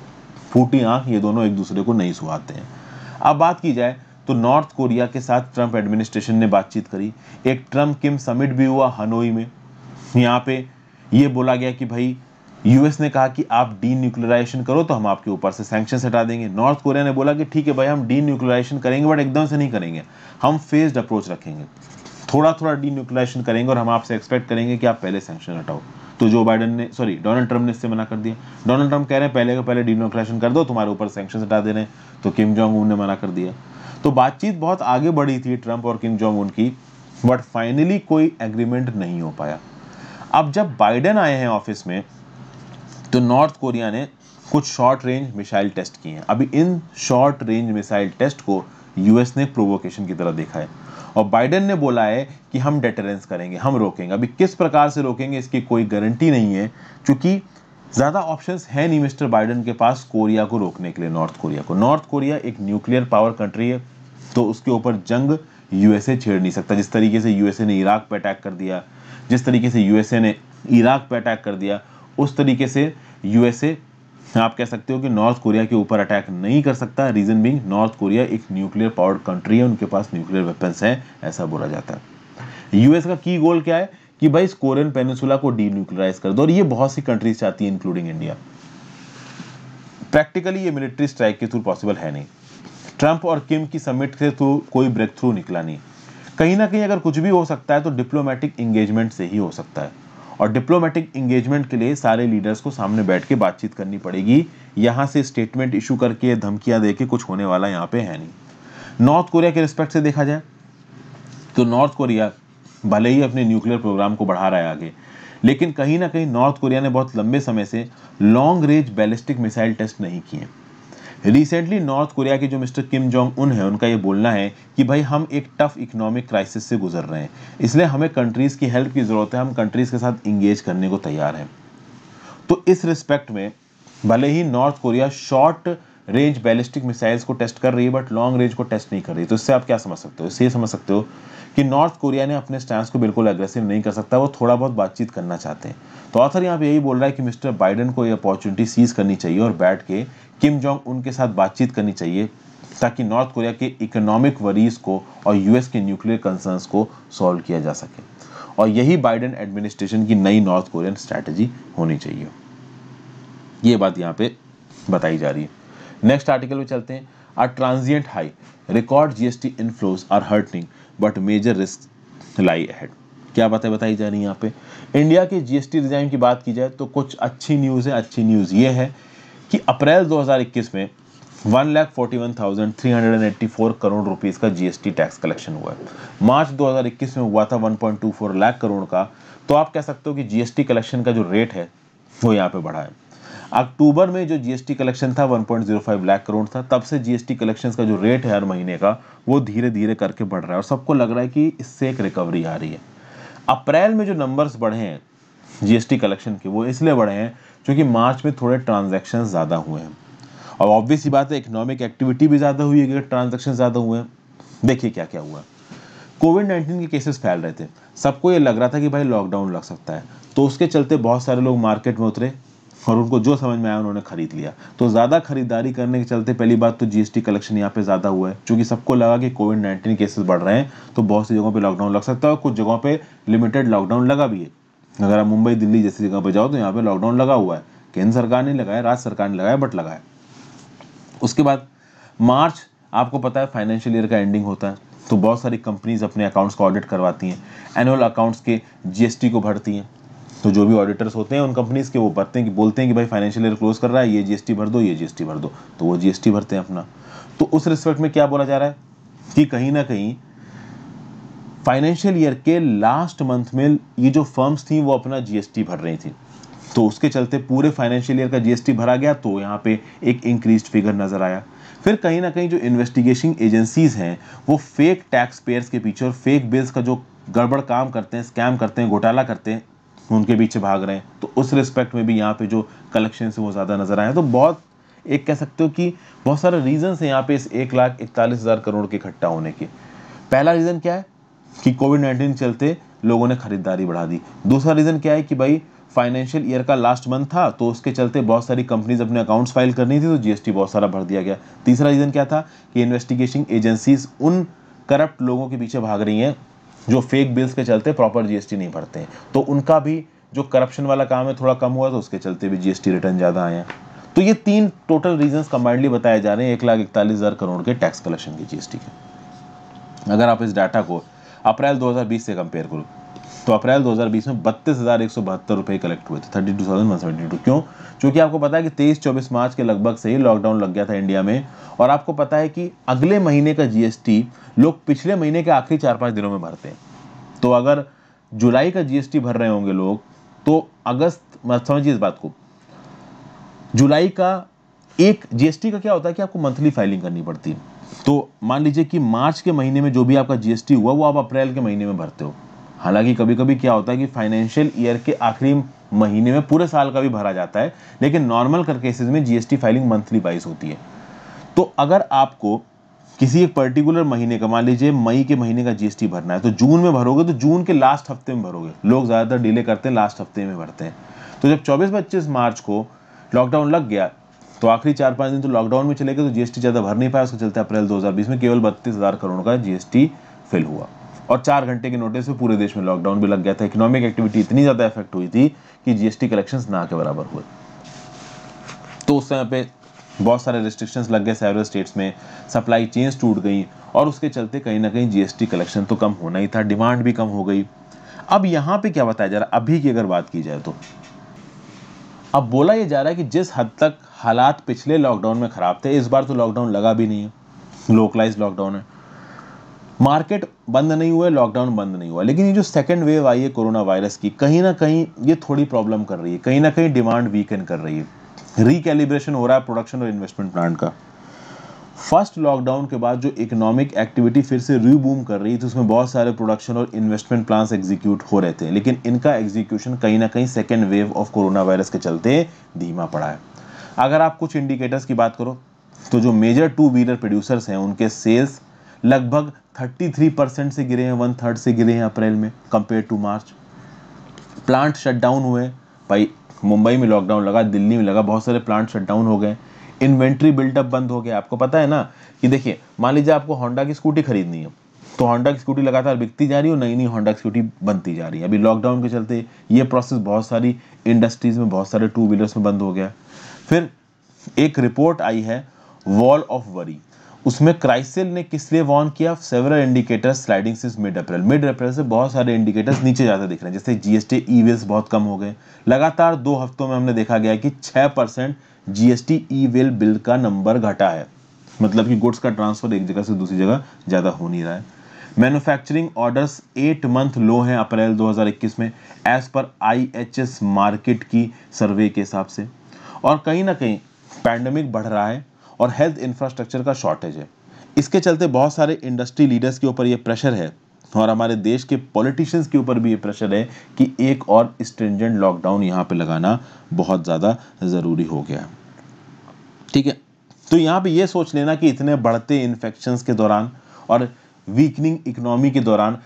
फूटी आँख ये दोनों एक दूसरे को नहीं सुहाते हैं अब बात की जाए तो नॉर्थ कोरिया के साथ ट्रंप एडमिनिस्ट्रेशन ने बातचीत करी एक ट्रम्प किम समिट भी हुआ हनोई में यहाँ पे ये बोला गया कि भाई यूएस ने कहा कि आप डी न्यूक्लियराइजेशन करो तो हम आपके ऊपर से सैक्शन हटा देंगे नॉर्थ कोरिया ने बोला कि ठीक है भाई हम डी न्यूक्लियराइजेशन करेंगे बट एकदम से नहीं करेंगे हम फेज्ड अप्रोच रखेंगे थोड़ा थोड़ा डी न्यूक्लियराइजेशन करेंगे और हम आपसे एक्सपेक्ट करेंगे कि आप पहले सैक्शन हटाओ तो जो बाइडन ने सॉरी डोनाल्ड ट्रंप ने इससे मना कर दिया डोनाल्ड ट्रंप कह रहे हैं पहले का पहले डी न्यूक्लियराइजेशन कर दो तुम्हारे ऊपर सैक्शन हटा दे रहे हैं तो किम जोंग उन ने मना कर दिया तो बातचीत बहुत आगे बढ़ी थी ट्रंप और किम जोंग उन की बट फाइनली कोई एग्रीमेंट नहीं हो पाया अब जब बाइडन आए हैं ऑफिस में तो नॉर्थ कोरिया ने कुछ शॉर्ट रेंज मिसाइल टेस्ट किए हैं अभी इन शॉर्ट रेंज मिसाइल टेस्ट को यूएस ने प्रोवोकेशन की तरह देखा है और बाइडेन ने बोला है कि हम डेटरेंस करेंगे हम रोकेंगे अभी किस प्रकार से रोकेंगे इसकी कोई गारंटी नहीं है क्योंकि ज़्यादा ऑप्शंस है नहीं मिस्टर बाइडेन के पास कोरिया को रोकने के लिए नॉर्थ कोरिया को नॉर्थ कोरिया एक न्यूक्लियर पावर कंट्री है तो उसके ऊपर जंग यूएसए छेड़ नहीं सकता जिस तरीके से यूएसए ने इराक पर अटैक कर दिया जिस तरीके से यूएसए ने इराक पर अटैक कर दिया उस तरीके से यूएसए आप कह सकते हो कि नॉर्थ कोरिया के ऊपर अटैक नहीं कर सकता रीजन बिंग नॉर्थ कोरिया एक न्यूक्लियर पावर्ड कंट्री है उनके पास न्यूक्लियर वेपन्स हैं ऐसा बोला जाता है यूएस का की गोल क्या है कि भाई इस कोरियन पेनिसुला को डीन्यूक्लियराइज कर दो और ये बहुत सी कंट्रीज चाहती है इंक्लूडिंग इंडिया प्रैक्टिकली ये मिलिट्री स्ट्राइक के थ्रू पॉसिबल है नहीं ट्रंप और किम की समिट के थ्रू कोई ब्रेक थ्रू निकला नहीं कहीं ना कहीं अगर कुछ भी हो सकता है तो डिप्लोमेटिक इंगेजमेंट से ही हो सकता है और डिप्लोमेटिक इंगेजमेंट के लिए सारे लीडर्स को सामने बैठ के बातचीत करनी पड़ेगी यहाँ से स्टेटमेंट इशू करके धमकियाँ दे के कुछ होने वाला यहाँ पे है नहीं नॉर्थ कोरिया के रिस्पेक्ट से देखा जाए तो नॉर्थ कोरिया भले ही अपने न्यूक्लियर प्रोग्राम को बढ़ा रहा है आगे लेकिन कहीं ना कहीं नॉर्थ कोरिया ने बहुत लंबे समय से long range ballistic missile test नहीं किए रिसेंटली नॉर्थ कोरिया के जो मिस्टर किम जोंग उन है उनका ये बोलना है कि भाई हम एक टफ इकोनॉमिक क्राइसिस से गुजर रहे हैं इसलिए हमें कंट्रीज़ की हेल्प की ज़रूरत है हम कंट्रीज़ के साथ इंगेज करने को तैयार हैं तो इस रिस्पेक्ट में भले ही North Korea short range ballistic missiles को टेस्ट कर रही है बट लॉन्ग रेंज को टेस्ट नहीं कर रही तो इससे आप क्या समझ सकते हो इससे ये समझ सकते हो कि नॉर्थ कोरिया ने अपने स्टैंड को बिल्कुल अग्रेसिव नहीं कर सकता वो थोड़ा बहुत बातचीत करना चाहते हैं तो ऑथर यहाँ पे यही बोल रहा है कि मिस्टर बाइडन को ये अपॉर्चुनिटी सीज करनी चाहिए और बैठ के किम जोंग उनके साथ बातचीत करनी चाहिए ताकि नॉर्थ कोरिया के इकोनॉमिक वरीज को और यूएस के न्यूक्लियर कंसर्न्स को सॉल्व किया जा सके और यही बाइडन एडमिनिस्ट्रेशन की नई नॉर्थ कोरियन स्ट्रैटेजी होनी चाहिए ये बात यहाँ पे बताई जा रही है नेक्स्ट आर्टिकल में चलते हैं are transient high record GST inflows are hurting but major risk lie ahead क्या बातें बताई जा रही हैं यहाँ पे इंडिया के जीएसटी रिजाइन की बात की जाए तो कुछ अच्छी न्यूज़ है अच्छी न्यूज़ ये है कि अप्रैल 2021 में one lakh forty one thousand three hundred and eighty four crore rupees का जीएसटी टैक्स कलेक्शन हुआ है मार्च 2021 में हुआ था one point two four lakh crore का तो आप कह सकते हो कि जीएसटी कलेक्शन का जो रेट है वो यहाँ पे बढ़ा है अक्टूबर में जो जीएसटी कलेक्शन था 1.05 लाख करोड़ था तब से जीएसटी कलेक्शंस का जो रेट है हर महीने का वो धीरे धीरे करके बढ़ रहा है और सबको लग रहा है कि इससे एक रिकवरी आ रही है अप्रैल में जो नंबर्स बढ़े हैं जीएसटी कलेक्शन के वो इसलिए बढ़े हैं क्योंकि मार्च में थोड़े ट्रांजेक्शन ज़्यादा हुए हैं और ऑब्वियस ही बात है इकोनॉमिक एक्टिविटी भी ज़्यादा हुई है ट्रांजेक्शन ज़्यादा हुए हैं देखिए क्या क्या हुआ कोविड नाइन्टीन के केसेस फैल रहे थे सबको ये लग रहा था कि भाई लॉकडाउन लग सकता है तो उसके चलते बहुत सारे लोग मार्केट में उतरे और उनको जो समझ में आया उन्होंने खरीद लिया तो ज़्यादा खरीदारी करने के चलते पहली बात तो जीएसटी कलेक्शन यहाँ पे ज़्यादा हुआ है चूँकि सबको लगा कि कोविड नाइन्टीन केसेस बढ़ रहे हैं तो बहुत सी जगहों पर लॉकडाउन लग सकता है और कुछ जगहों पर लिमिटेड लॉकडाउन लगा भी है अगर आप मुंबई दिल्ली जैसी जगह पर जाओ तो यहाँ पर लॉकडाउन लगा हुआ है केंद्र सरकार ने लगाया राज्य सरकार ने लगाया बट लगाया उसके बाद मार्च आपको पता है फाइनेंशियल ईयर का एंडिंग होता है तो बहुत सारी कंपनीज अपने अकाउंट्स का ऑडिट करवाती हैं एनुअल अकाउंट्स के जीएसटी को भरती हैं तो जो भी ऑडिटर्स होते हैं उन कंपनीज के वो भरते हैं कि बोलते हैं कि भाई फाइनेंशियल ईयर क्लोज कर रहा है ये जीएसटी भर दो ये जीएसटी भर दो तो वो जीएसटी भरते हैं अपना तो उस रिस्पेक्ट में क्या बोला जा रहा है कि कहीं ना कहीं फाइनेंशियल ईयर के लास्ट मंथ में ये जो फर्म्स थी वो अपना जीएसटी भर रही थी तो उसके चलते पूरे फाइनेंशियल ईयर का जीएसटी भरा गया तो यहाँ पे एक इंक्रीज फिगर नजर आया फिर कहीं ना कहीं जो इन्वेस्टिगेशन एजेंसीज हैं वो फेक टैक्स पेयर्स के पीछे और फेक बिल्स का जो गड़बड़ काम करते हैं स्कैम करते हैं घोटाला करते हैं उनके पीछे भाग रहे हैं तो उस रिस्पेक्ट में भी यहाँ पे जो कलेक्शन है वो ज़्यादा नज़र आए हैं तो बहुत एक कह सकते हो कि बहुत सारे रीजन्स हैं यहाँ पे इस एक लाख इकतालीस हज़ार करोड़ के इकट्ठा होने के पहला रीज़न क्या है कि कोविड नाइन्टीन चलते लोगों ने खरीदारी बढ़ा दी दूसरा रीज़न क्या है कि भाई फाइनेंशियल ईयर का लास्ट मंथ था तो उसके चलते बहुत सारी कंपनीज अपने अकाउंट्स फाइल करनी थी तो जीएसटी बहुत सारा भर दिया गया तीसरा रीज़न क्या था कि इन्वेस्टिगेशन एजेंसीज उन करप्ट लोगों के पीछे भाग रही हैं जो फेक बिल्स के चलते प्रॉपर जीएसटी नहीं भरते हैं तो उनका भी जो करप्शन वाला काम है थोड़ा कम हुआ तो उसके चलते भी जीएसटी रिटर्न ज़्यादा आए हैं तो ये तीन टोटल रीजंस कंबाइंडली बताए जा रहे हैं एक लाख इकतालीस हज़ार करोड़ के टैक्स कलेक्शन के जीएसटी के अगर आप इस डाटा को अप्रैल 2020 से कंपेयर करो तो अप्रैल 2020 में बत्तीस रुपए कलेक्ट हुए थे थर्टी टू थाउजेंड वन क्यों क्योंकि आपको पता है कि 23 24 मार्च के लगभग से ही लॉकडाउन लग गया था इंडिया में और आपको पता है कि अगले महीने का जीएसटी लोग पिछले महीने के आखिरी चार पांच दिनों में भरते हैं तो अगर जुलाई का जीएसटी भर रहे होंगे लोग तो अगस्त समझिए इस बात को जुलाई का एक जीएसटी का क्या होता है कि आपको मंथली फाइलिंग करनी पड़ती है तो मान लीजिए कि मार्च के महीने में जो भी आपका जीएसटी हुआ वो आप अप्रैल के महीने में भरते हो हालांकि कभी कभी क्या होता है कि फाइनेंशियल ईयर के आखिरी महीने में पूरे साल का भी भरा जाता है लेकिन नॉर्मल कर केसेज में जीएसटी फाइलिंग मंथली वाइज होती है तो अगर आपको किसी एक पर्टिकुलर महीने का मान लीजिए मई के महीने का जीएसटी भरना है तो जून में भरोगे तो जून के लास्ट हफ्ते में भरोगे लोग ज़्यादातर डिले करते हैं लास्ट हफ्ते में भरते हैं तो जब चौबीस पच्चीस मार्च को लॉकडाउन लग गया तो आखिरी चार पाँच दिन तो लॉकडाउन में चले गए तो जीएसटी ज़्यादा भर नहीं पाया उसके चलते अप्रैल 2020 में केवल बत्तीस हज़ार करोड़ का जीएसटी फेल हुआ और चार घंटे के नोटिस पे पूरे देश में लॉकडाउन भी लग गया था इकोनॉमिक एक्टिविटी इतनी ज़्यादा इफेक्ट हुई थी कि जीएसटी कलेक्शंस ना के बराबर हुए तो उस समय पे बहुत सारे रिस्ट्रिक्शंस लग गए सैवरल स्टेट्स में सप्लाई चेन्स टूट गई और उसके चलते कहीं ना कहीं जीएसटी कलेक्शन तो कम होना ही था डिमांड भी कम हो गई अब यहाँ पे क्या बताया जा रहा है अभी की अगर बात की जाए तो अब बोला यह जा रहा है कि जिस हद तक हालात पिछले लॉकडाउन में ख़राब थे इस बार तो लॉकडाउन लगा भी नहीं है लोकलाइज लॉकडाउन है मार्केट बंद नहीं हुआ लॉकडाउन बंद नहीं हुआ लेकिन ये जो सेकेंड वेव आई है कोरोना वायरस की कहीं ना कहीं ये थोड़ी प्रॉब्लम कर रही है कहीं ना कहीं डिमांड वीकन कर रही है रिकैलिब्रेशन हो रहा है प्रोडक्शन और इन्वेस्टमेंट प्लान का फर्स्ट लॉकडाउन के बाद जो इकोनॉमिक एक्टिविटी फिर से रीबूम कर रही थी तो उसमें बहुत सारे प्रोडक्शन और इन्वेस्टमेंट प्लान एग्जीक्यूट हो रहे थे लेकिन इनका एग्जीक्यूशन कहीं ना कहीं second wave of corona virus के चलते धीमा पड़ा है अगर आप कुछ इंडिकेटर्स की बात करो तो जो मेजर टू व्हीलर प्रोड्यूसर्स हैं उनके सेल्स लगभग 33 परसेंट से गिरे हैं वन थर्ड से गिरे हैं अप्रैल में compare to March plant shutdown हुए भाई मुंबई में लॉकडाउन लगा दिल्ली में लगा बहुत सारे प्लांट शटडाउन हो गए इन्वेंट्री बिल्डअप बंद हो गया आपको पता है ना कि देखिए मान लीजिए आपको होंडा की स्कूटी खरीदनी है तो होंडा की स्कूटी लगातार बिकती जा रही है और नई नई होंडा की स्कूटी बनती जा रही है अभी लॉकडाउन के चलते ये प्रोसेस बहुत सारी इंडस्ट्रीज़ में बहुत सारे टू व्हीलर्स में बंद हो गया फिर एक रिपोर्ट आई है वॉल ऑफ वरी उसमें क्राइसिल ने किस लिए वॉर्न किया several indicators sliding since mid April mid April से बहुत सारे इंडिकेटर्स नीचे जाते दिख रहे हैं जैसे जीएसटी ई वेल्स बहुत कम हो गए लगातार दो हफ्तों में हमने देखा गया कि छः percent GST e way bill का नंबर घटा है मतलब कि गुड्स का ट्रांसफर एक जगह से दूसरी जगह ज़्यादा हो नहीं रहा है manufacturing orders eight month low हैं अप्रैल 2021 में एज पर आई मार्केट की सर्वे के हिसाब से और कहीं ना कहीं पैंडमिक बढ़ रहा है और हेल्थ इंफ्रास्ट्रक्चर का शॉर्टेज है इसके चलते बहुत सारे इंडस्ट्री लीडर्स के ऊपर ये प्रेशर है और हमारे देश के पॉलिटिशियंस के ऊपर भी ये प्रेशर है कि एक और स्ट्रिंजेंट लॉकडाउन यहाँ पे लगाना बहुत ज़्यादा ज़रूरी हो गया ठीक है तो यहाँ पे ये सोच लेना कि इतने बढ़ते इन्फेक्शंस के दौरान और वीकनिंग इकोनॉमी के दौरान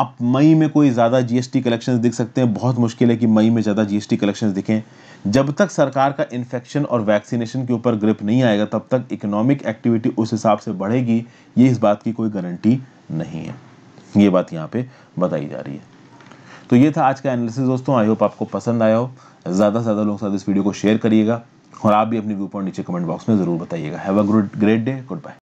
अब मई में कोई ज़्यादा जीएसटी कलेक्शंस दिख सकते हैं बहुत मुश्किल है कि मई में ज़्यादा जीएसटी कलेक्शंस दिखें जब तक सरकार का इन्फेक्शन और वैक्सीनेशन के ऊपर ग्रिप नहीं आएगा तब तक इकोनॉमिक एक्टिविटी उस हिसाब से बढ़ेगी ये इस बात की कोई गारंटी नहीं है ये बात यहाँ पर बताई जा रही है तो ये था आज का एनालिसिस दोस्तों आई होप आपको पसंद आया हो ज़्यादा से ज़्यादा लोग साथ इस वीडियो को शेयर करिएगा और आप भी अपनी व्यू पॉइंट नीचे कमेंट बॉक्स में ज़रूर बताइएगा have a good great day good bye